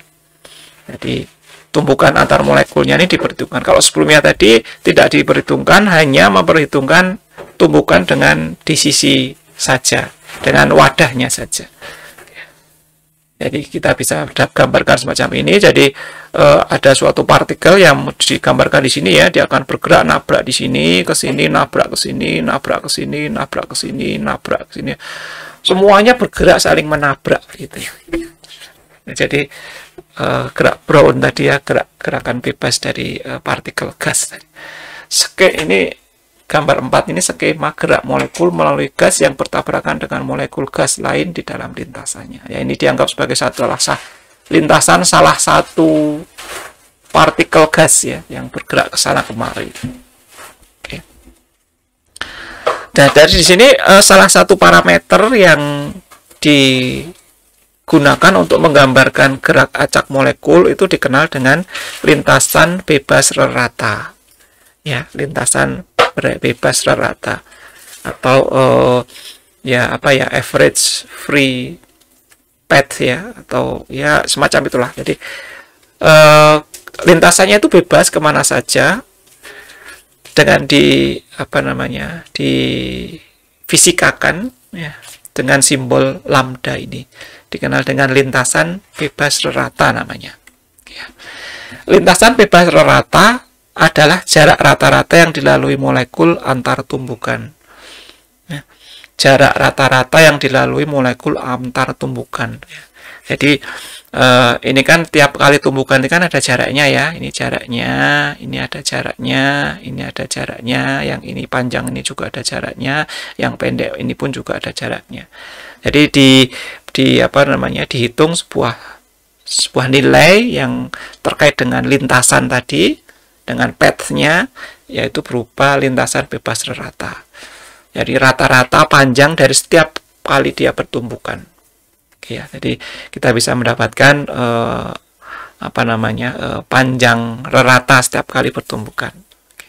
Jadi tumbukan antar molekulnya ini diperhitungkan. Kalau sebelumnya tadi tidak diperhitungkan, hanya memperhitungkan tumbukan dengan di sisi saja, dengan wadahnya saja. Jadi ya, kita bisa gambarkan semacam ini. Jadi uh, ada suatu partikel yang digambarkan di sini ya, dia akan bergerak nabrak di sini, ke sini, nabrak ke sini, nabrak ke sini, nabrak ke sini, nabrak ke sini. Semuanya bergerak saling menabrak gitu Nah, jadi uh, gerak Brown tadi ya, gerak gerakan bebas dari uh, partikel gas tadi. ini Gambar 4 ini skema gerak molekul melalui gas yang bertabrakan dengan molekul gas lain di dalam lintasannya. Ya, ini dianggap sebagai satu alasan lintasan salah satu partikel gas ya yang bergerak ke sana kemari. Oke. Nah, dari sini eh, salah satu parameter yang digunakan untuk menggambarkan gerak acak molekul itu dikenal dengan lintasan bebas rata. Ya, lintasan bebas rata atau uh, ya apa ya average free pet ya atau ya semacam itulah jadi uh, lintasannya itu bebas kemana saja dengan di apa namanya di fisikakan ya dengan simbol lambda ini dikenal dengan lintasan bebas rata namanya ya. lintasan bebas rata adalah jarak rata-rata yang dilalui molekul antar tumbukan. Ya. jarak rata-rata yang dilalui molekul antar tumbukan. Ya. Jadi eh, ini kan tiap kali tumbukan ini kan ada jaraknya ya. Ini jaraknya, ini ada jaraknya, ini ada jaraknya, yang ini panjang ini juga ada jaraknya, yang pendek ini pun juga ada jaraknya. Jadi di di apa namanya dihitung sebuah sebuah nilai yang terkait dengan lintasan tadi dengan path-nya yaitu berupa lintasan bebas rata. Jadi rata-rata panjang dari setiap kali dia pertumbukan. Oke ya, jadi kita bisa mendapatkan eh, apa namanya eh, panjang rata setiap kali pertumbukan. Oke.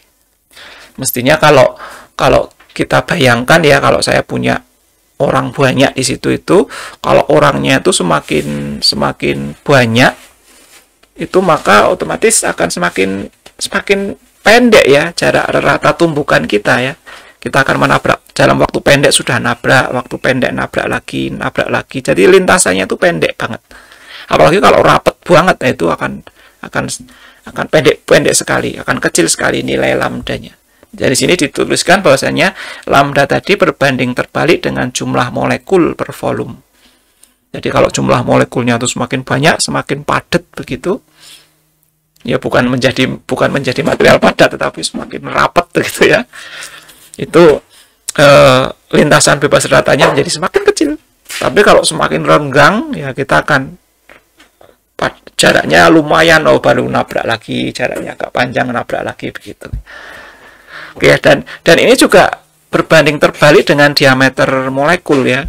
Mestinya kalau kalau kita bayangkan ya kalau saya punya orang banyak di situ itu kalau orangnya itu semakin semakin banyak itu maka otomatis akan semakin semakin pendek ya jarak rata tumbukan kita ya kita akan menabrak dalam waktu pendek sudah nabrak waktu pendek nabrak lagi nabrak lagi jadi lintasannya itu pendek banget apalagi kalau rapet banget nah itu akan akan akan pendek-pendek sekali akan kecil sekali nilai lambdanya jadi sini dituliskan bahwasanya lambda tadi berbanding terbalik dengan jumlah molekul per volume jadi kalau jumlah molekulnya itu semakin banyak semakin padat begitu ya bukan menjadi bukan menjadi material padat tetapi semakin rapat gitu ya itu e, lintasan bebas ratanya menjadi semakin kecil tapi kalau semakin renggang ya kita akan jaraknya lumayan oh baru nabrak lagi jaraknya agak panjang nabrak lagi begitu oke dan dan ini juga berbanding terbalik dengan diameter molekul ya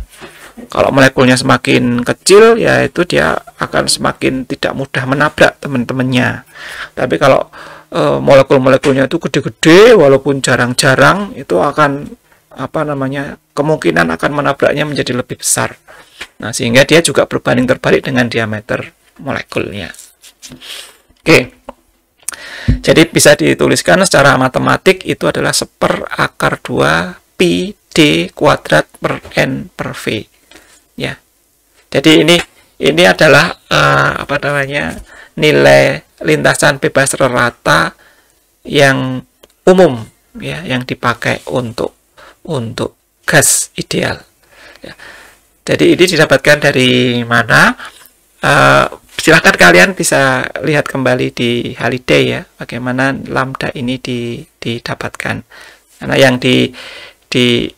kalau molekulnya semakin kecil, ya itu dia akan semakin tidak mudah menabrak teman-temannya. Tapi kalau e, molekul-molekulnya itu gede-gede, walaupun jarang-jarang, itu akan apa namanya kemungkinan akan menabraknya menjadi lebih besar. Nah, sehingga dia juga berbanding terbalik dengan diameter molekulnya. Oke. Jadi bisa dituliskan secara matematik itu adalah seper akar 2 pi d kuadrat per n per v ya jadi ini ini adalah uh, apa namanya nilai lintasan bebas rata yang umum ya yang dipakai untuk untuk gas ideal ya. jadi ini didapatkan dari mana uh, eh, silahkan kalian bisa lihat kembali di Holiday ya bagaimana lambda ini di, didapatkan karena yang di di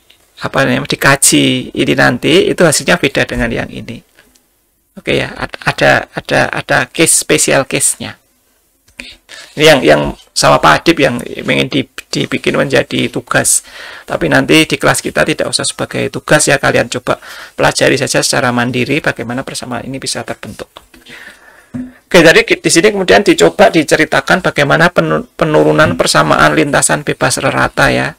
apa namanya dikaji ini nanti itu hasilnya beda dengan yang ini oke ya ada ada ada case spesial case nya ini yang yang sama Pak Adib yang ingin dibikin menjadi tugas tapi nanti di kelas kita tidak usah sebagai tugas ya kalian coba pelajari saja secara mandiri bagaimana persamaan ini bisa terbentuk Oke, jadi di sini kemudian dicoba diceritakan bagaimana penurunan persamaan lintasan bebas rata ya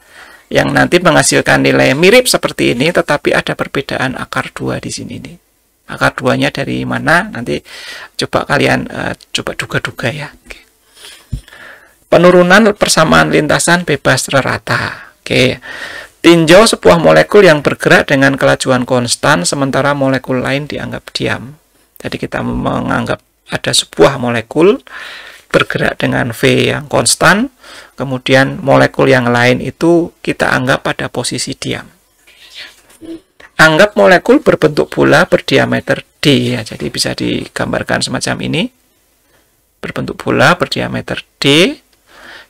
yang nanti menghasilkan nilai mirip seperti ini tetapi ada perbedaan akar dua di sini nih akar duanya dari mana nanti coba kalian uh, coba duga-duga ya Okay. penurunan persamaan lintasan bebas rata Oke tinjau sebuah molekul yang bergerak dengan kelajuan konstan sementara molekul lain dianggap diam jadi kita menganggap ada sebuah molekul bergerak dengan V yang konstan kemudian molekul yang lain itu kita anggap pada posisi diam. Anggap molekul berbentuk bola berdiameter D ya. Jadi bisa digambarkan semacam ini. Berbentuk bola berdiameter D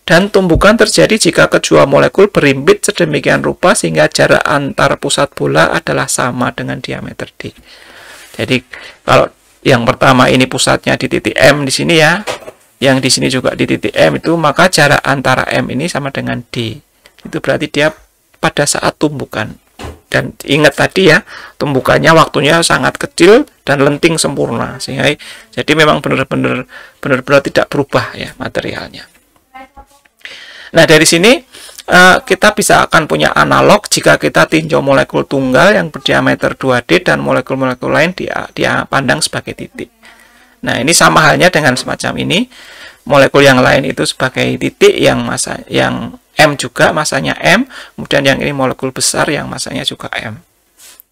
dan tumbukan terjadi jika kedua molekul berimbit sedemikian rupa sehingga jarak antar pusat bola adalah sama dengan diameter D. Jadi kalau yang pertama ini pusatnya di titik M di sini ya, yang di sini juga di titik M itu maka jarak antara M ini sama dengan D itu berarti dia pada saat tumbukan dan ingat tadi ya tumbukannya waktunya sangat kecil dan lenting sempurna sehingga jadi memang benar-benar benar-benar tidak berubah ya materialnya nah dari sini eh, kita bisa akan punya analog jika kita tinjau molekul tunggal yang berdiameter 2D dan molekul-molekul lain dia, dia pandang sebagai titik Nah, ini sama halnya dengan semacam ini. Molekul yang lain itu sebagai titik yang masa yang M juga masanya M, kemudian yang ini molekul besar yang masanya juga M.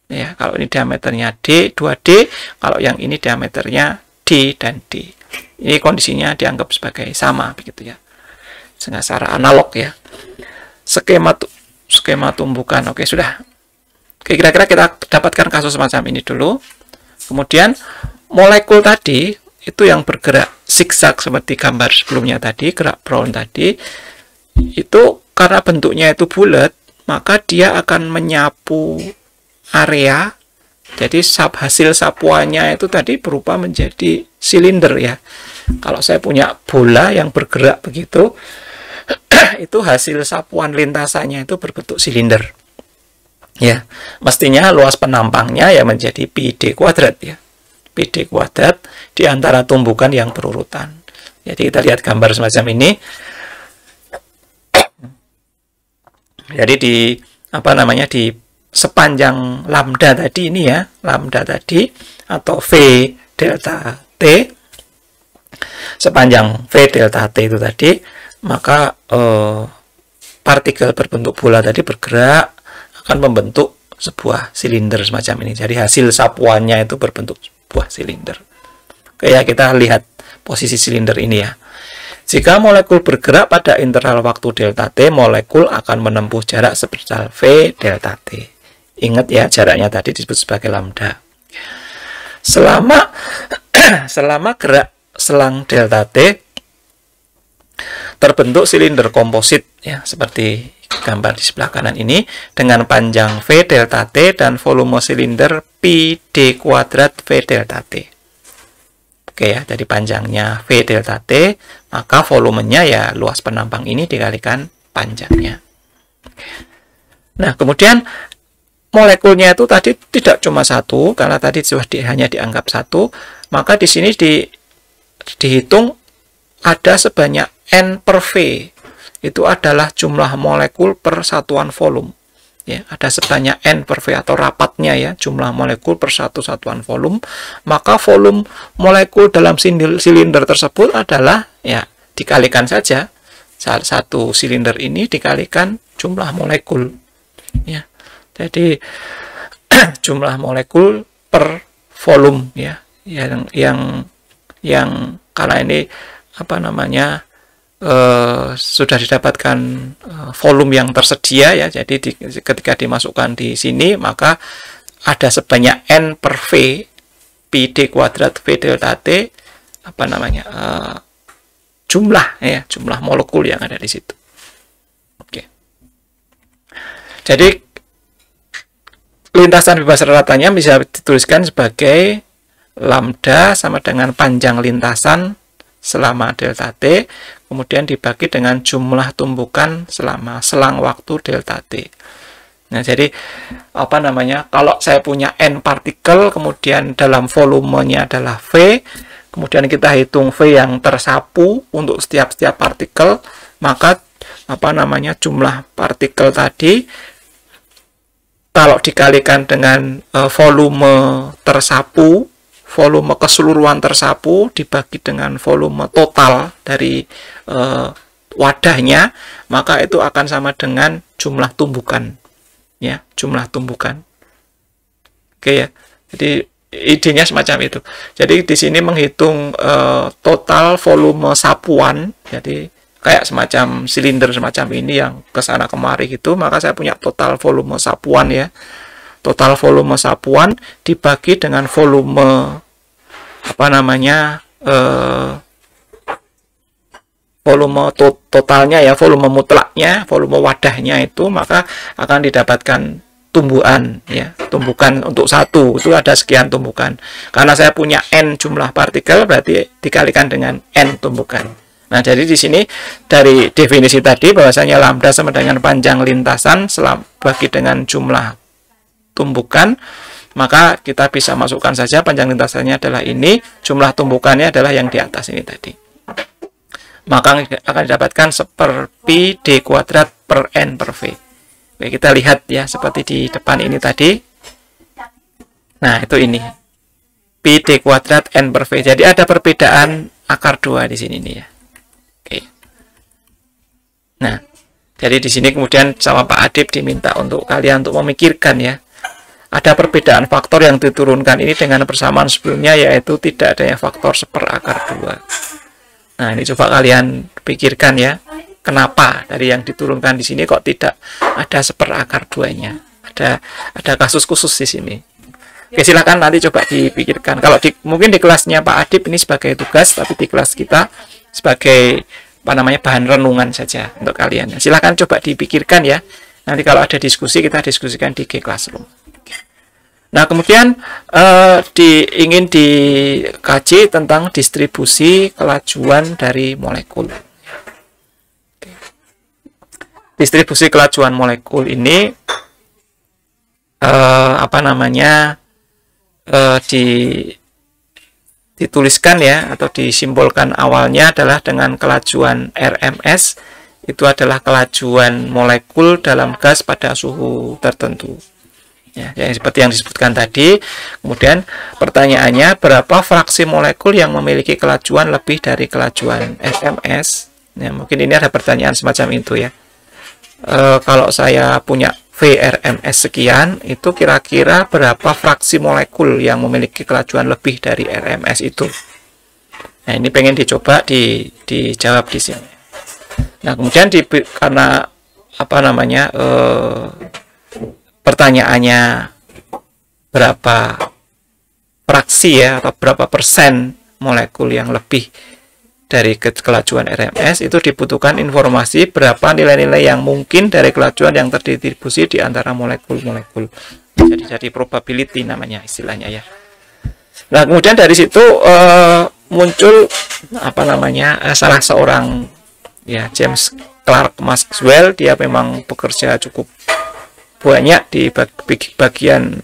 Ya, kalau ini diameternya D, 2D, kalau yang ini diameternya D dan D. Ini kondisinya dianggap sebagai sama begitu ya. Dengan secara analog ya. Skema tu skema tumbukan. Oke, sudah. Oke, kira-kira kita dapatkan kasus semacam ini dulu. Kemudian molekul tadi itu yang bergerak zigzag seperti gambar sebelumnya tadi, gerak brown tadi, itu karena bentuknya itu bulat, maka dia akan menyapu area. Jadi sub hasil sapuannya itu tadi berupa menjadi silinder ya. Kalau saya punya bola yang bergerak begitu, [clears throat] itu hasil sapuan lintasannya itu berbentuk silinder. Ya, mestinya luas penampangnya ya menjadi pi d kuadrat ya. PD kuadrat di antara tumbukan yang berurutan. Jadi kita lihat gambar semacam ini. Jadi di apa namanya di sepanjang lambda tadi ini ya, lambda tadi atau V delta T sepanjang V delta T itu tadi, maka eh, partikel berbentuk bola tadi bergerak akan membentuk sebuah silinder semacam ini. Jadi hasil sapuannya itu berbentuk buah silinder. Oke ya, kita lihat posisi silinder ini ya. Jika molekul bergerak pada interval waktu delta T, molekul akan menempuh jarak sebesar V delta T. Ingat ya, jaraknya tadi disebut sebagai lambda. Selama [clears throat] selama gerak selang delta T terbentuk silinder komposit ya seperti gambar di sebelah kanan ini dengan panjang V delta T dan volume silinder pi D kuadrat V delta T. Oke ya, jadi panjangnya V delta T, maka volumenya ya luas penampang ini dikalikan panjangnya. Nah, kemudian molekulnya itu tadi tidak cuma satu, karena tadi sudah di, hanya dianggap satu, maka di sini di, dihitung ada sebanyak N per V itu adalah jumlah molekul per satuan volume. Ya, ada sebanyak N per V atau rapatnya ya, jumlah molekul per satu satuan volume, maka volume molekul dalam silinder tersebut adalah ya dikalikan saja satu silinder ini dikalikan jumlah molekul. Ya. Jadi [clears throat] jumlah molekul per volume ya yang yang yang karena ini apa namanya Uh, sudah didapatkan uh, volume yang tersedia ya jadi di, ketika dimasukkan di sini maka ada sebanyak n per v pd kuadrat v delta t apa namanya uh, jumlah ya jumlah molekul yang ada di situ oke okay. jadi lintasan bebas ratanya bisa dituliskan sebagai lambda sama dengan panjang lintasan selama delta T, kemudian dibagi dengan jumlah tumbukan selama selang waktu delta T. Nah, jadi apa namanya? Kalau saya punya n partikel, kemudian dalam volumenya adalah V, kemudian kita hitung V yang tersapu untuk setiap-setiap partikel, maka apa namanya? jumlah partikel tadi kalau dikalikan dengan eh, volume tersapu volume keseluruhan tersapu dibagi dengan volume total dari e, wadahnya, maka itu akan sama dengan jumlah tumbukan. Ya, jumlah tumbukan. Oke ya. Jadi idenya semacam itu. Jadi di sini menghitung e, total volume sapuan. Jadi kayak semacam silinder semacam ini yang kesana kemari gitu, maka saya punya total volume sapuan ya total volume sapuan dibagi dengan volume apa namanya eh, volume to totalnya ya volume mutlaknya volume wadahnya itu maka akan didapatkan tumbuhan ya tumbukan untuk satu itu ada sekian tumbukan karena saya punya n jumlah partikel berarti dikalikan dengan n tumbukan nah jadi di sini dari definisi tadi bahwasanya lambda sama dengan panjang lintasan selam bagi dengan jumlah tumbukan maka kita bisa masukkan saja panjang lintasannya adalah ini jumlah tumbukannya adalah yang di atas ini tadi maka akan didapatkan seper pi d kuadrat per n per v Oke, kita lihat ya seperti di depan ini tadi nah itu ini pi d kuadrat n per v jadi ada perbedaan akar dua di sini nih ya Oke. nah jadi di sini kemudian sama Pak Adib diminta untuk kalian untuk memikirkan ya ada perbedaan faktor yang diturunkan ini dengan persamaan sebelumnya yaitu tidak adanya faktor seper akar 2 nah ini coba kalian pikirkan ya kenapa dari yang diturunkan di sini kok tidak ada seper akar 2 nya ada ada kasus khusus di sini Oke, silahkan nanti coba dipikirkan. Kalau di, mungkin di kelasnya Pak Adip ini sebagai tugas, tapi di kelas kita sebagai apa namanya bahan renungan saja untuk kalian. Silahkan coba dipikirkan ya. Nanti kalau ada diskusi kita diskusikan di G Classroom. Nah, kemudian eh, di, ingin dikaji tentang distribusi kelajuan dari molekul. Distribusi kelajuan molekul ini eh, apa namanya eh, di dituliskan ya atau disimbolkan awalnya adalah dengan kelajuan RMS itu adalah kelajuan molekul dalam gas pada suhu tertentu ya, ya seperti yang disebutkan tadi. Kemudian pertanyaannya berapa fraksi molekul yang memiliki kelajuan lebih dari kelajuan SMS? Ya, mungkin ini ada pertanyaan semacam itu ya. E, kalau saya punya VRMS sekian, itu kira-kira berapa fraksi molekul yang memiliki kelajuan lebih dari RMS itu? Nah, ini pengen dicoba di dijawab di sini. Nah, kemudian di karena apa namanya? eh, pertanyaannya berapa fraksi ya atau berapa persen molekul yang lebih dari kelacuan RMS itu dibutuhkan informasi berapa nilai-nilai yang mungkin dari kelajuan yang terdistribusi di antara molekul-molekul. Jadi jadi probability namanya istilahnya ya. Nah, kemudian dari situ uh, muncul apa namanya? Uh, salah seorang ya James Clark Maxwell, dia memang bekerja cukup banyak di bagian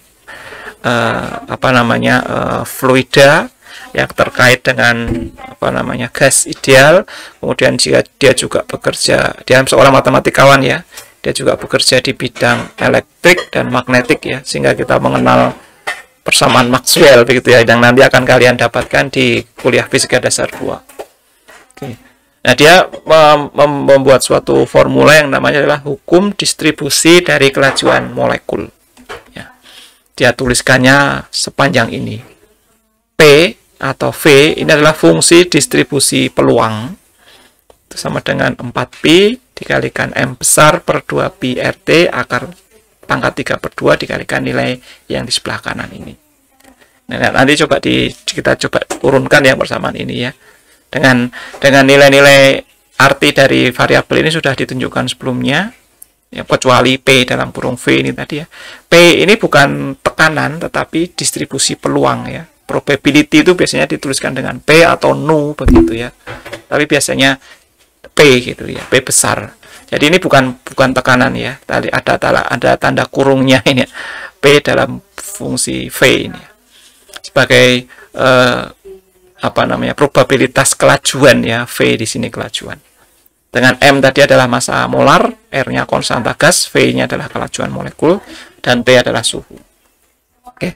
uh, apa namanya uh, fluida yang terkait dengan apa namanya gas ideal kemudian jika dia juga bekerja dia seorang matematikawan ya dia juga bekerja di bidang elektrik dan magnetik ya sehingga kita mengenal persamaan Maxwell begitu ya yang nanti akan kalian dapatkan di kuliah fisika dasar 2 oke okay. Nah, dia membuat suatu formula yang namanya adalah hukum distribusi dari kelajuan molekul. Ya. Dia tuliskannya sepanjang ini. P atau V ini adalah fungsi distribusi peluang. Itu sama dengan 4P dikalikan M besar per 2 prt RT akar pangkat 3 per 2 dikalikan nilai yang di sebelah kanan ini. Nah, nanti coba di, kita coba turunkan yang bersamaan ini ya dengan dengan nilai-nilai arti dari variabel ini sudah ditunjukkan sebelumnya ya kecuali P dalam kurung V ini tadi ya P ini bukan tekanan tetapi distribusi peluang ya probability itu biasanya dituliskan dengan P atau nu begitu ya tapi biasanya P gitu ya P besar jadi ini bukan bukan tekanan ya tadi ada tanda ada tanda kurungnya ini ya. P dalam fungsi V ini ya. sebagai eh, apa namanya probabilitas kelajuan ya V di sini kelajuan dengan M tadi adalah massa molar R-nya konstanta gas V-nya adalah kelajuan molekul dan T adalah suhu oke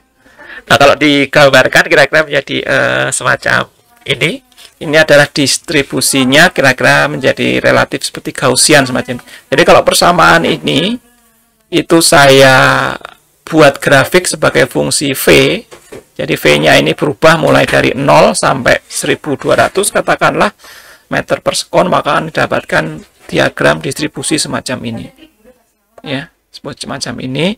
nah kalau digambarkan kira-kira menjadi uh, semacam ini ini adalah distribusinya kira-kira menjadi relatif seperti Gaussian semacam. Jadi kalau persamaan ini itu saya buat grafik sebagai fungsi V jadi V-nya ini berubah mulai dari 0 sampai 1200 katakanlah meter per sekon maka Anda dapatkan diagram distribusi semacam ini. Ya, semacam ini.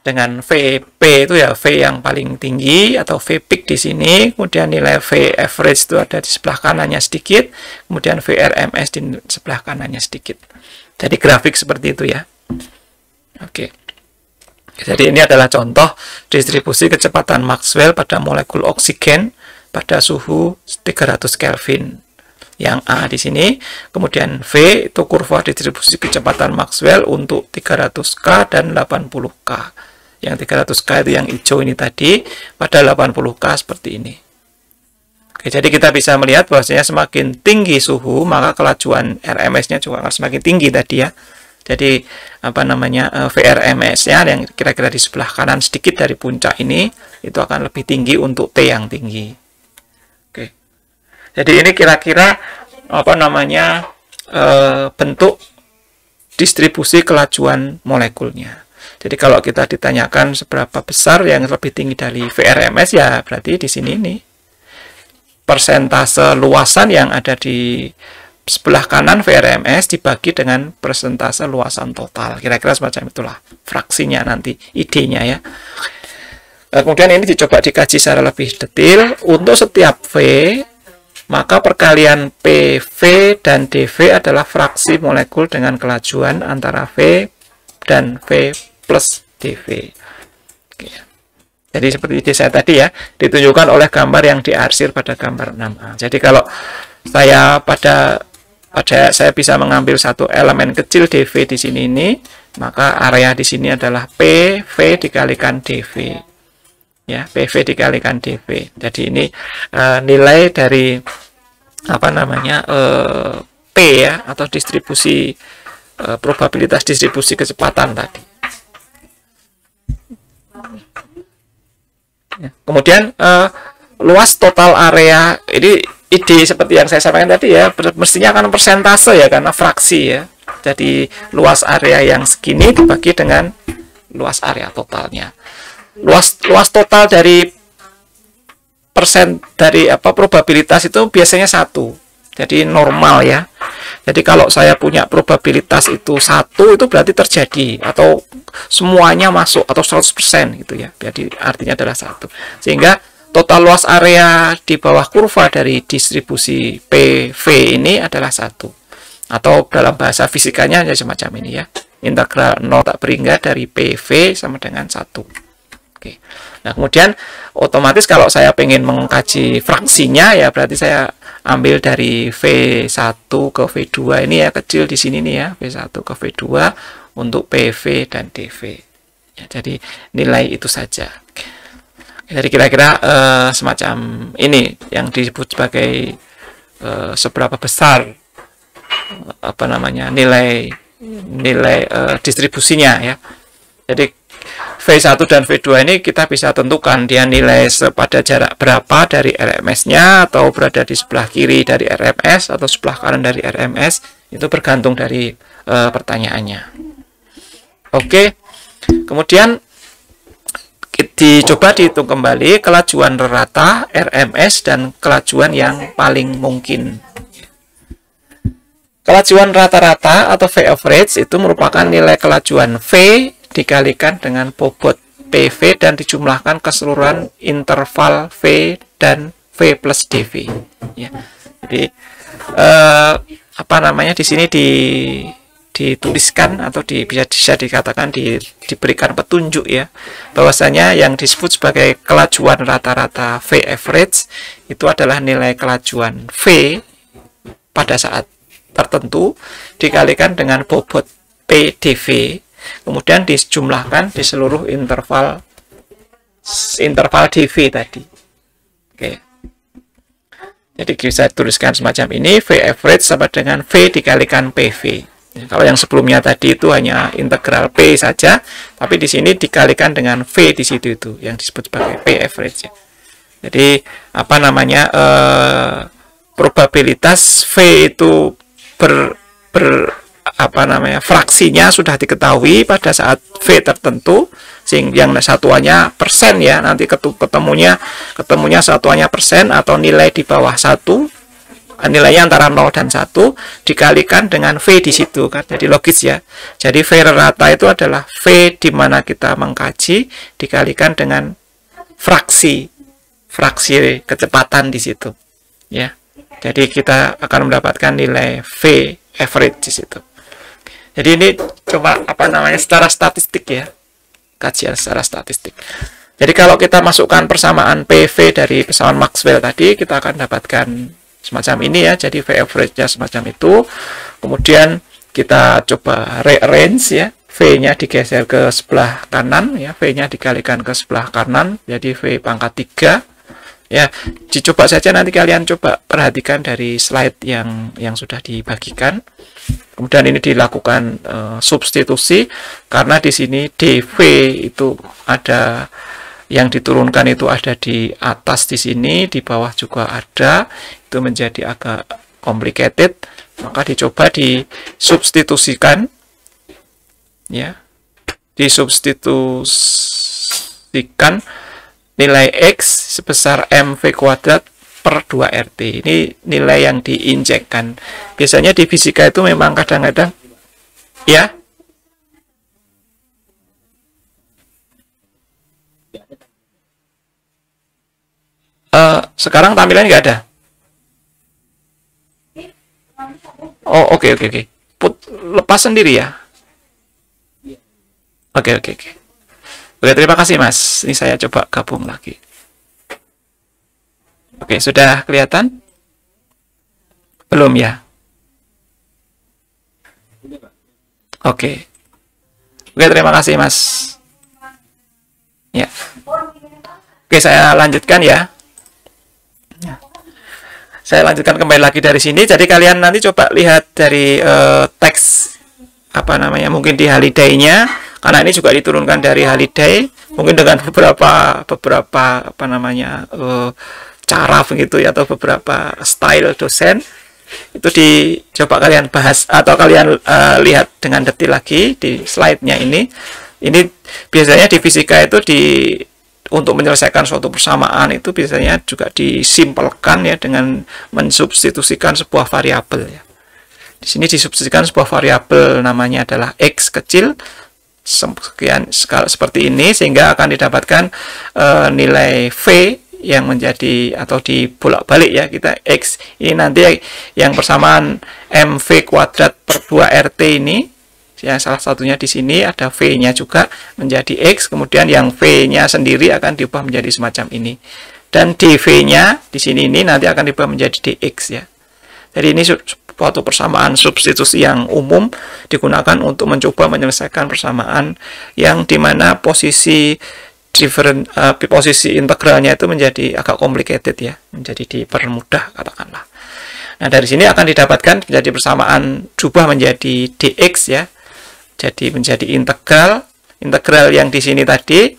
Dengan VP itu ya V yang paling tinggi atau V peak di sini, kemudian nilai V average itu ada di sebelah kanannya sedikit, kemudian VRMS di sebelah kanannya sedikit. Jadi grafik seperti itu ya. Oke. Okay. Jadi ini adalah contoh distribusi kecepatan Maxwell pada molekul oksigen pada suhu 300 Kelvin. Yang A di sini, kemudian V itu kurva distribusi kecepatan Maxwell untuk 300K dan 80K. Yang 300K itu yang hijau ini tadi, pada 80K seperti ini. Oke, jadi kita bisa melihat bahwasanya semakin tinggi suhu, maka kelajuan RMS-nya juga akan semakin tinggi tadi ya. Jadi apa namanya eh, vrms ya yang kira-kira di sebelah kanan sedikit dari puncak ini itu akan lebih tinggi untuk T yang tinggi. Oke. Jadi ini kira-kira apa namanya e, bentuk distribusi kelajuan molekulnya. Jadi kalau kita ditanyakan seberapa besar yang lebih tinggi dari VRMS ya berarti di sini nih persentase luasan yang ada di sebelah kanan VRMS dibagi dengan persentase luasan total. Kira-kira semacam itulah fraksinya nanti, idenya ya. Eh, kemudian ini dicoba dikaji secara lebih detail. Untuk setiap V, maka perkalian PV dan DV adalah fraksi molekul dengan kelajuan antara V dan V plus DV. Oke. Ya. Jadi seperti ide saya tadi ya, ditunjukkan oleh gambar yang diarsir pada gambar 6A. Jadi kalau saya pada pada saya bisa mengambil satu elemen kecil dv di sini ini maka area di sini adalah pv dikalikan dv ya pv dikalikan dv jadi ini uh, nilai dari apa namanya uh, p ya atau distribusi uh, probabilitas distribusi kecepatan tadi ya. kemudian kemudian luas total area ini ide seperti yang saya sampaikan tadi ya mestinya akan persentase ya karena fraksi ya jadi luas area yang segini dibagi dengan luas area totalnya luas luas total dari persen dari apa probabilitas itu biasanya satu jadi normal ya jadi kalau saya punya probabilitas itu satu itu berarti terjadi atau semuanya masuk atau 100% gitu ya jadi artinya adalah satu sehingga total luas area di bawah kurva dari distribusi PV ini adalah satu atau dalam bahasa fisikanya hanya semacam ini ya integral 0 tak beringga dari PV sama dengan satu. oke nah kemudian otomatis kalau saya pengen mengkaji fraksinya ya berarti saya ambil dari V1 ke V2 ini ya kecil di sini nih ya V1 ke V2 untuk PV dan DV ya, jadi nilai itu saja oke jadi kira-kira uh, semacam ini yang disebut sebagai uh, seberapa besar uh, apa namanya nilai nilai uh, distribusinya ya. Jadi V1 dan V2 ini kita bisa tentukan dia nilai pada jarak berapa dari RMS-nya atau berada di sebelah kiri dari RMS atau sebelah kanan dari RMS itu bergantung dari uh, pertanyaannya. Oke. Okay. Kemudian dicoba dihitung kembali kelajuan rata RMS dan kelajuan yang paling mungkin. Kelajuan rata-rata atau V average itu merupakan nilai kelajuan V dikalikan dengan bobot PV dan dijumlahkan keseluruhan interval V dan V plus DV. Ya. Jadi eh, apa namanya di sini di dituliskan atau di, bisa bisa dikatakan di, diberikan petunjuk ya bahwasanya yang disebut sebagai kelajuan rata-rata V average itu adalah nilai kelajuan V pada saat tertentu dikalikan dengan bobot PDV kemudian dijumlahkan di seluruh interval interval DV tadi oke okay. Jadi kita tuliskan semacam ini, V average sama dengan V dikalikan PV. Ya, kalau yang sebelumnya tadi itu hanya integral P saja, tapi di sini dikalikan dengan V di situ itu yang disebut sebagai P average. Ya. Jadi apa namanya eh, probabilitas V itu ber, ber apa namanya fraksinya sudah diketahui pada saat V tertentu sing yang satuannya persen ya nanti ketemunya ketemunya satuannya persen atau nilai di bawah satu Kan nilainya antara 0 dan 1 dikalikan dengan V di situ kan jadi logis ya jadi V rata itu adalah V di mana kita mengkaji dikalikan dengan fraksi fraksi kecepatan di situ ya jadi kita akan mendapatkan nilai V average di situ jadi ini coba apa namanya secara statistik ya kajian secara statistik jadi kalau kita masukkan persamaan PV dari persamaan Maxwell tadi kita akan dapatkan semacam ini ya jadi V average-nya semacam itu kemudian kita coba rearrange ya V-nya digeser ke sebelah kanan ya V-nya dikalikan ke sebelah kanan jadi V pangkat 3 ya dicoba saja nanti kalian coba perhatikan dari slide yang yang sudah dibagikan kemudian ini dilakukan uh, substitusi karena di sini DV itu ada yang diturunkan itu ada di atas di sini, di bawah juga ada, itu menjadi agak complicated, maka dicoba disubstitusikan, ya, disubstitusikan nilai X sebesar MV kuadrat per 2 RT. Ini nilai yang diinjekkan. Biasanya di fisika itu memang kadang-kadang, ya, Eh, sekarang tampilannya nggak ada. Oh oke okay, oke okay, oke. Okay. Put lepas sendiri ya. Oke okay, oke okay, oke. Okay. Oke terima kasih mas. Ini saya coba gabung lagi. Oke sudah kelihatan? Belum ya? Oke. Oke terima kasih mas. Ya. Oke saya lanjutkan ya saya lanjutkan kembali lagi dari sini jadi kalian nanti coba lihat dari uh, teks apa namanya mungkin di holiday-nya karena ini juga diturunkan dari holiday mungkin dengan [laughs] beberapa beberapa apa namanya uh, cara begitu ya atau beberapa style dosen itu dicoba kalian bahas atau kalian uh, lihat dengan detil lagi di slide-nya ini ini biasanya di fisika itu di untuk menyelesaikan suatu persamaan itu biasanya juga disimpelkan ya dengan mensubstitusikan sebuah variabel ya. Di sini disubstitusikan sebuah variabel namanya adalah x kecil sekian skala seperti ini sehingga akan didapatkan e, nilai v yang menjadi atau dibolak-balik ya kita x ini nanti yang persamaan mv kuadrat per 2 rt ini ya salah satunya di sini ada V-nya juga menjadi X kemudian yang V-nya sendiri akan diubah menjadi semacam ini dan dv-nya di sini ini nanti akan diubah menjadi dx ya. Jadi ini suatu persamaan substitusi yang umum digunakan untuk mencoba menyelesaikan persamaan yang dimana posisi different uh, posisi integralnya itu menjadi agak complicated ya, menjadi dipermudah katakanlah. Nah, dari sini akan didapatkan menjadi persamaan jubah menjadi dx ya jadi menjadi integral integral yang di sini tadi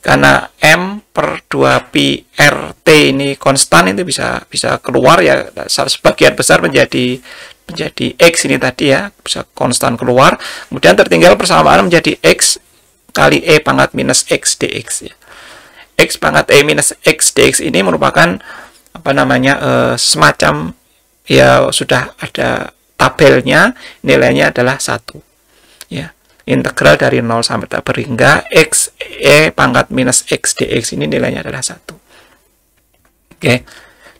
karena m per 2 pi rt ini konstan itu bisa bisa keluar ya sebagian besar menjadi menjadi x ini tadi ya bisa konstan keluar kemudian tertinggal persamaan menjadi x kali e pangkat minus x dx ya x pangkat e minus x dx ini merupakan apa namanya e, semacam ya sudah ada tabelnya nilainya adalah satu ya integral dari 0 sampai tak berhingga x e pangkat minus x dx ini nilainya adalah satu. oke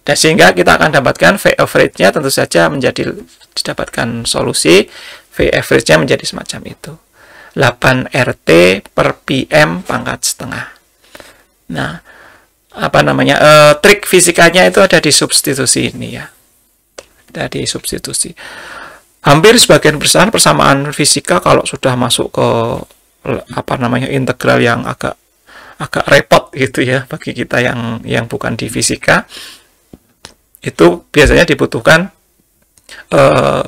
dan sehingga kita akan dapatkan v average nya tentu saja menjadi didapatkan solusi v average nya menjadi semacam itu 8 RT per PM pangkat setengah nah apa namanya e, trik fisikanya itu ada di substitusi ini ya ada substitusi hampir sebagian besar persamaan fisika kalau sudah masuk ke apa namanya integral yang agak agak repot gitu ya bagi kita yang yang bukan di fisika itu biasanya dibutuhkan uh,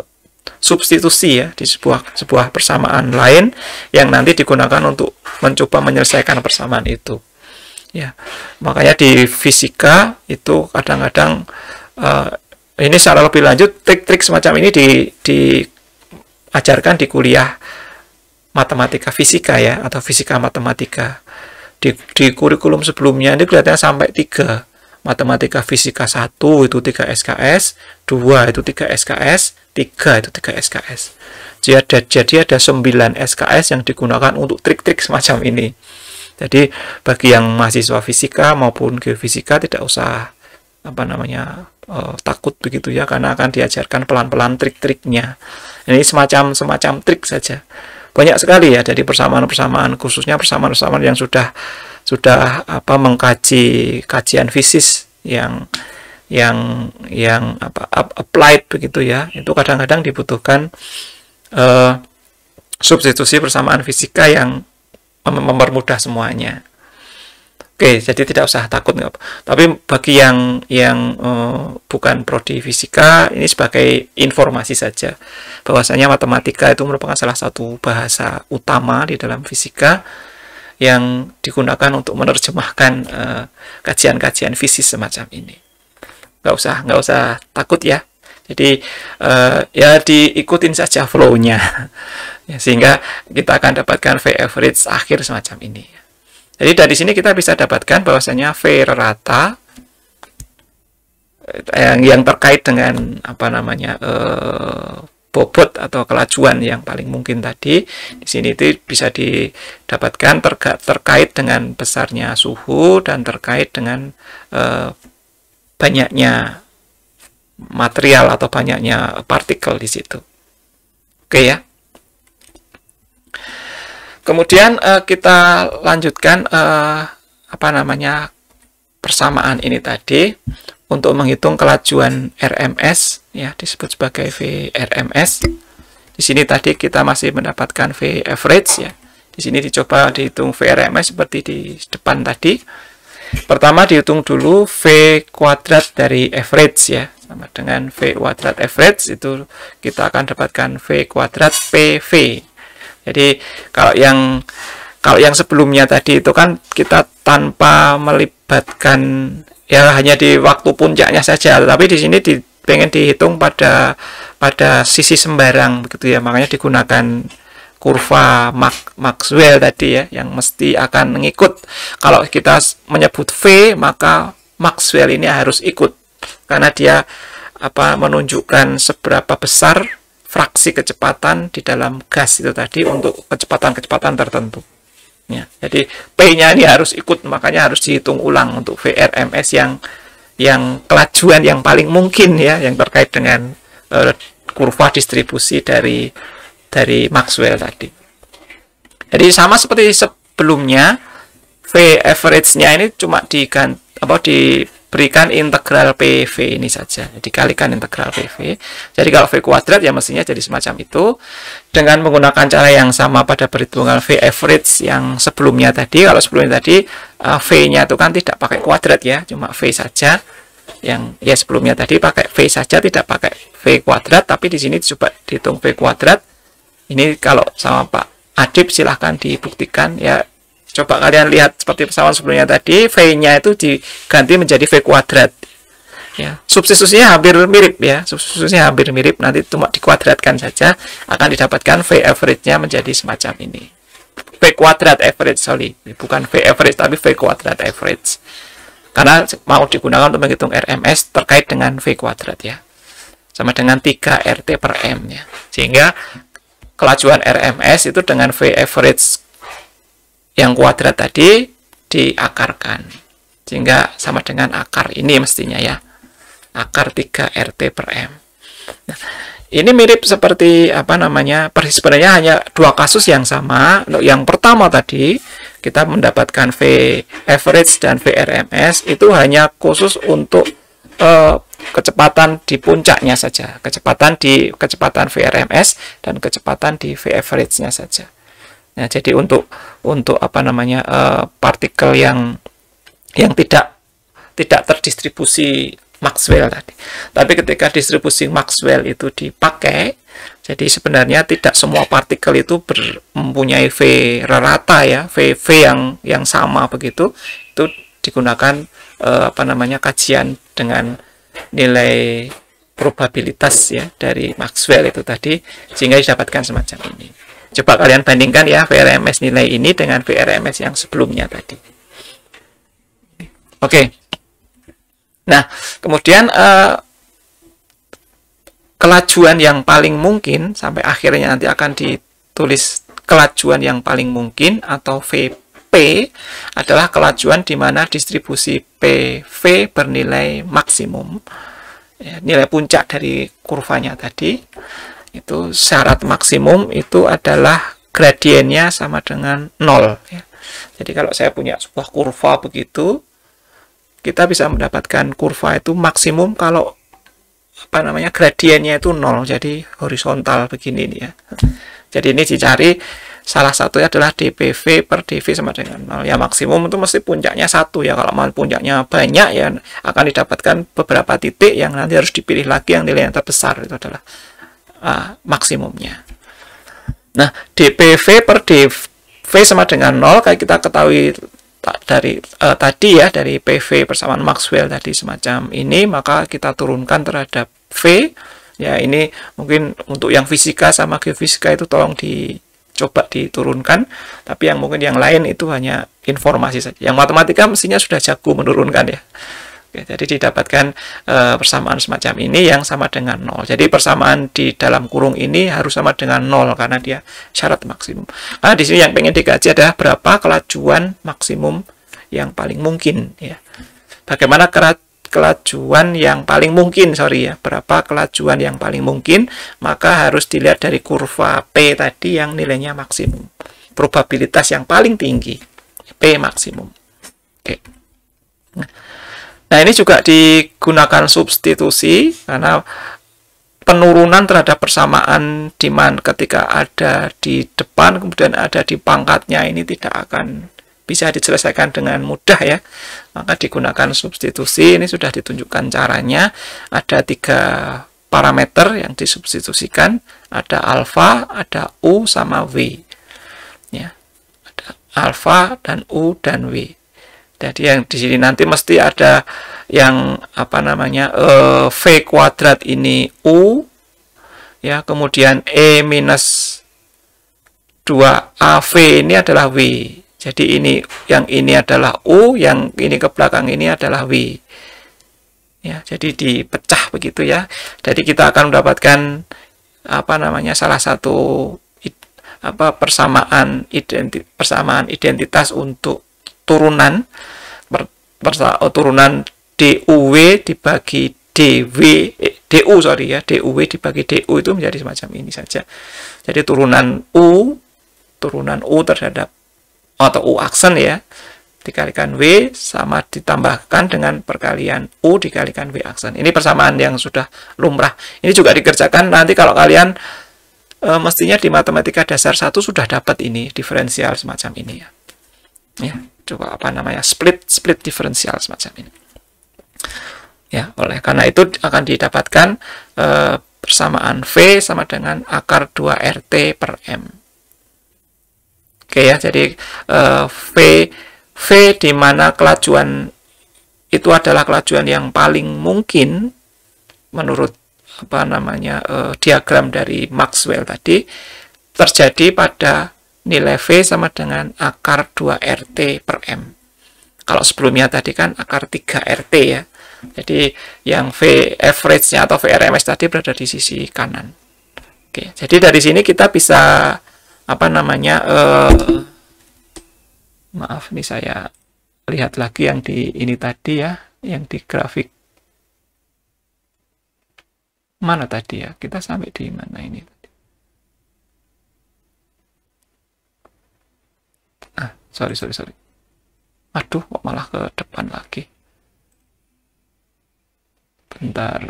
substitusi ya di sebuah sebuah persamaan lain yang nanti digunakan untuk mencoba menyelesaikan persamaan itu ya makanya di fisika itu kadang-kadang uh, ini secara lebih lanjut trik-trik semacam ini di diajarkan di kuliah matematika fisika ya atau fisika matematika di, di kurikulum sebelumnya ini kelihatannya sampai tiga matematika fisika satu itu tiga SKS dua itu tiga SKS tiga itu tiga SKS jadi ada, jadi ada 9 SKS yang digunakan untuk trik-trik semacam ini jadi bagi yang mahasiswa fisika maupun geofisika tidak usah apa namanya uh, takut begitu ya karena akan diajarkan pelan-pelan trik-triknya ini semacam semacam trik saja banyak sekali ya dari persamaan-persamaan khususnya persamaan-persamaan yang sudah sudah apa mengkaji kajian fisis yang yang yang apa applied begitu ya itu kadang-kadang dibutuhkan uh, substitusi persamaan fisika yang mempermudah semuanya Oke, jadi tidak usah takut nggak. Tapi bagi yang yang uh, bukan prodi fisika ini sebagai informasi saja bahwasanya matematika itu merupakan salah satu bahasa utama di dalam fisika yang digunakan untuk menerjemahkan eh, kajian-kajian uh, fisik semacam ini. Nggak usah, nggak usah takut ya. Jadi uh, ya diikutin saja flow-nya. [laughs] Ya, sehingga kita akan dapatkan V average akhir semacam ini. Jadi dari sini kita bisa dapatkan bahwasanya V rata eh, yang, yang terkait dengan apa namanya e, bobot atau kelajuan yang paling mungkin tadi di sini itu bisa didapatkan terga, terkait dengan besarnya suhu dan terkait dengan e, banyaknya material atau banyaknya partikel di situ. Oke ya. Kemudian uh, kita lanjutkan uh, apa namanya persamaan ini tadi untuk menghitung kelajuan RMS ya disebut sebagai VRMS. Di sini tadi kita masih mendapatkan V average ya. Di sini dicoba dihitung VRMS seperti di depan tadi. Pertama dihitung dulu V kuadrat dari average ya sama dengan V kuadrat average itu kita akan dapatkan V kuadrat PV jadi kalau yang kalau yang sebelumnya tadi itu kan kita tanpa melibatkan ya hanya di waktu puncaknya saja tapi di sini di, pengen dihitung pada pada sisi sembarang begitu ya makanya digunakan kurva Mac Maxwell tadi ya yang mesti akan mengikut kalau kita menyebut V maka Maxwell ini harus ikut karena dia apa menunjukkan seberapa besar fraksi kecepatan di dalam gas itu tadi untuk kecepatan-kecepatan tertentu. Ya, jadi P-nya ini harus ikut, makanya harus dihitung ulang untuk VRMS yang yang kelajuan yang paling mungkin ya, yang terkait dengan uh, kurva distribusi dari dari Maxwell tadi. Jadi sama seperti sebelumnya, V average-nya ini cuma diganti apa di berikan integral PV ini saja. Dikalikan integral PV. Jadi kalau V kuadrat ya mestinya jadi semacam itu. Dengan menggunakan cara yang sama pada perhitungan V average yang sebelumnya tadi. Kalau sebelumnya tadi eh, V-nya itu kan tidak pakai kuadrat ya, cuma V saja. Yang ya sebelumnya tadi pakai V saja tidak pakai V kuadrat, tapi di sini coba dihitung V kuadrat. Ini kalau sama Pak Adib silahkan dibuktikan ya Coba kalian lihat seperti pesawat sebelumnya tadi, V-nya itu diganti menjadi V kuadrat. Ya, substitusinya hampir mirip ya, substitusinya hampir mirip, nanti cuma dikuadratkan saja, akan didapatkan V average-nya menjadi semacam ini. V kuadrat average, sorry, bukan V average, tapi V kuadrat average. Karena mau digunakan untuk menghitung RMS terkait dengan V kuadrat ya. Sama dengan 3 RT per M ya. Sehingga kelajuan RMS itu dengan V average yang kuadrat tadi diakarkan. Sehingga sama dengan akar ini mestinya ya. Akar 3 RT per M. Nah, ini mirip seperti apa namanya? Persis sebenarnya hanya dua kasus yang sama. Untuk yang pertama tadi kita mendapatkan V average dan v rms itu hanya khusus untuk eh, kecepatan di puncaknya saja, kecepatan di kecepatan v rms dan kecepatan di V average-nya saja. Nah, jadi untuk untuk apa namanya uh, partikel yang yang tidak tidak terdistribusi Maxwell tadi. Tapi ketika distribusi Maxwell itu dipakai, jadi sebenarnya tidak semua partikel itu ber, mempunyai V rata ya, V V yang yang sama begitu. Itu digunakan uh, apa namanya kajian dengan nilai probabilitas ya dari Maxwell itu tadi sehingga didapatkan semacam ini. Coba kalian bandingkan ya VRMS nilai ini dengan VRMS yang sebelumnya tadi. Oke. Okay. Nah, kemudian uh, kelajuan yang paling mungkin sampai akhirnya nanti akan ditulis kelajuan yang paling mungkin atau VP adalah kelajuan di mana distribusi PV bernilai maksimum. Ya, nilai puncak dari kurvanya tadi itu syarat maksimum itu adalah gradiennya sama dengan nol ya. jadi kalau saya punya sebuah kurva begitu kita bisa mendapatkan kurva itu maksimum kalau apa namanya gradiennya itu nol, jadi horizontal begini nih ya jadi ini dicari salah satunya adalah dpv per dv sama dengan nol. ya maksimum itu mesti puncaknya satu ya kalau mau puncaknya banyak ya akan didapatkan beberapa titik yang nanti harus dipilih lagi yang nilai yang terbesar itu adalah Ah, maksimumnya. Nah, DPV per DV sama dengan 0 kayak kita ketahui dari uh, tadi ya dari PV persamaan Maxwell tadi semacam ini maka kita turunkan terhadap V ya ini mungkin untuk yang fisika sama geofisika itu tolong dicoba diturunkan tapi yang mungkin yang lain itu hanya informasi saja yang matematika mestinya sudah jago menurunkan ya Oke, jadi didapatkan e, persamaan semacam ini yang sama dengan nol. Jadi persamaan di dalam kurung ini harus sama dengan nol karena dia syarat maksimum. Nah, di sini yang pengen dikaji adalah berapa kelajuan maksimum yang paling mungkin ya. Bagaimana kelajuan yang paling mungkin, sorry ya, berapa kelajuan yang paling mungkin, maka harus dilihat dari kurva P tadi yang nilainya maksimum. Probabilitas yang paling tinggi, P maksimum. Oke. Nah, Nah, ini juga digunakan substitusi karena penurunan terhadap persamaan demand ketika ada di depan kemudian ada di pangkatnya ini tidak akan bisa diselesaikan dengan mudah ya. Maka digunakan substitusi ini sudah ditunjukkan caranya. Ada tiga parameter yang disubstitusikan, ada alfa, ada u sama w. Ya. Ada alfa dan u dan w. Jadi yang di sini nanti mesti ada yang apa namanya eh, v kuadrat ini u ya kemudian e minus 2 av ini adalah w jadi ini yang ini adalah u yang ini ke belakang ini adalah w ya jadi dipecah begitu ya jadi kita akan mendapatkan apa namanya salah satu apa persamaan identi, persamaan identitas untuk turunan per, per, oh, turunan DUW dibagi DW eh, DU sorry ya DUW dibagi DU itu menjadi semacam ini saja jadi turunan U turunan U terhadap atau U aksen ya dikalikan W sama ditambahkan dengan perkalian U dikalikan W aksen. Ini persamaan yang sudah lumrah. Ini juga dikerjakan nanti kalau kalian e, mestinya di matematika dasar satu sudah dapat ini, diferensial semacam ini ya. Ya coba apa namanya split split diferensial semacam ini ya oleh karena itu akan didapatkan e, persamaan V sama dengan akar 2 RT per M oke ya jadi e, V V di mana kelajuan itu adalah kelajuan yang paling mungkin menurut apa namanya e, diagram dari Maxwell tadi terjadi pada nilai V sama dengan akar 2RT per M. Kalau sebelumnya tadi kan akar 3RT ya. Jadi yang V average-nya atau v rms tadi berada di sisi kanan. Oke, jadi dari sini kita bisa apa namanya eh, maaf nih saya lihat lagi yang di ini tadi ya, yang di grafik mana tadi ya? Kita sampai di mana ini? sorry sorry sorry aduh kok malah ke depan lagi bentar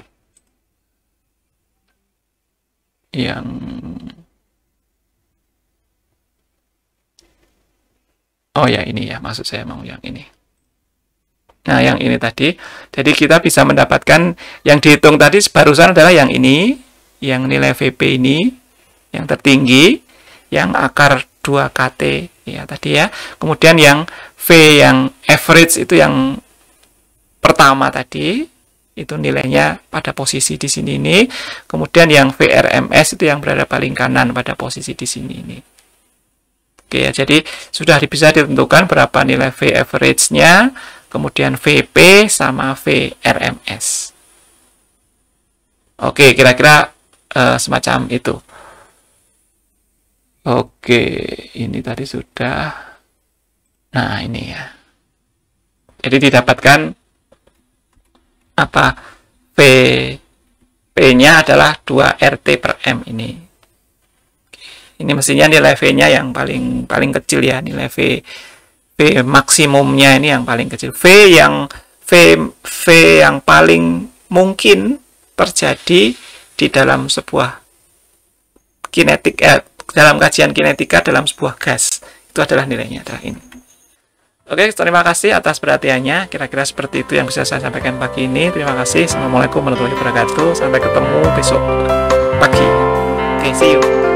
yang oh ya ini ya maksud saya mau yang ini Nah, yang ini tadi. Jadi kita bisa mendapatkan yang dihitung tadi barusan adalah yang ini, yang nilai VP ini, yang tertinggi, yang akar 2 KT ya tadi ya. Kemudian yang V yang average itu yang pertama tadi itu nilainya pada posisi di sini ini. Kemudian yang VRMS itu yang berada paling kanan pada posisi di sini ini. Oke ya, jadi sudah bisa ditentukan berapa nilai V average-nya, kemudian VP sama VRMS. Oke, kira-kira uh, semacam itu. Oke, ini tadi sudah. Nah, ini ya. Jadi didapatkan apa P P-nya adalah 2 RT per M ini. Ini mestinya nilai V-nya yang paling paling kecil ya, nilai V V maksimumnya ini yang paling kecil. V yang V V yang paling mungkin terjadi di dalam sebuah kinetik eh, dalam kajian kinetika dalam sebuah gas. Itu adalah nilainya adalah ini. Oke, terima kasih atas perhatiannya. Kira-kira seperti itu yang bisa saya sampaikan pagi ini. Terima kasih. Assalamualaikum warahmatullahi wabarakatuh. Sampai ketemu besok pagi. Oke, see you.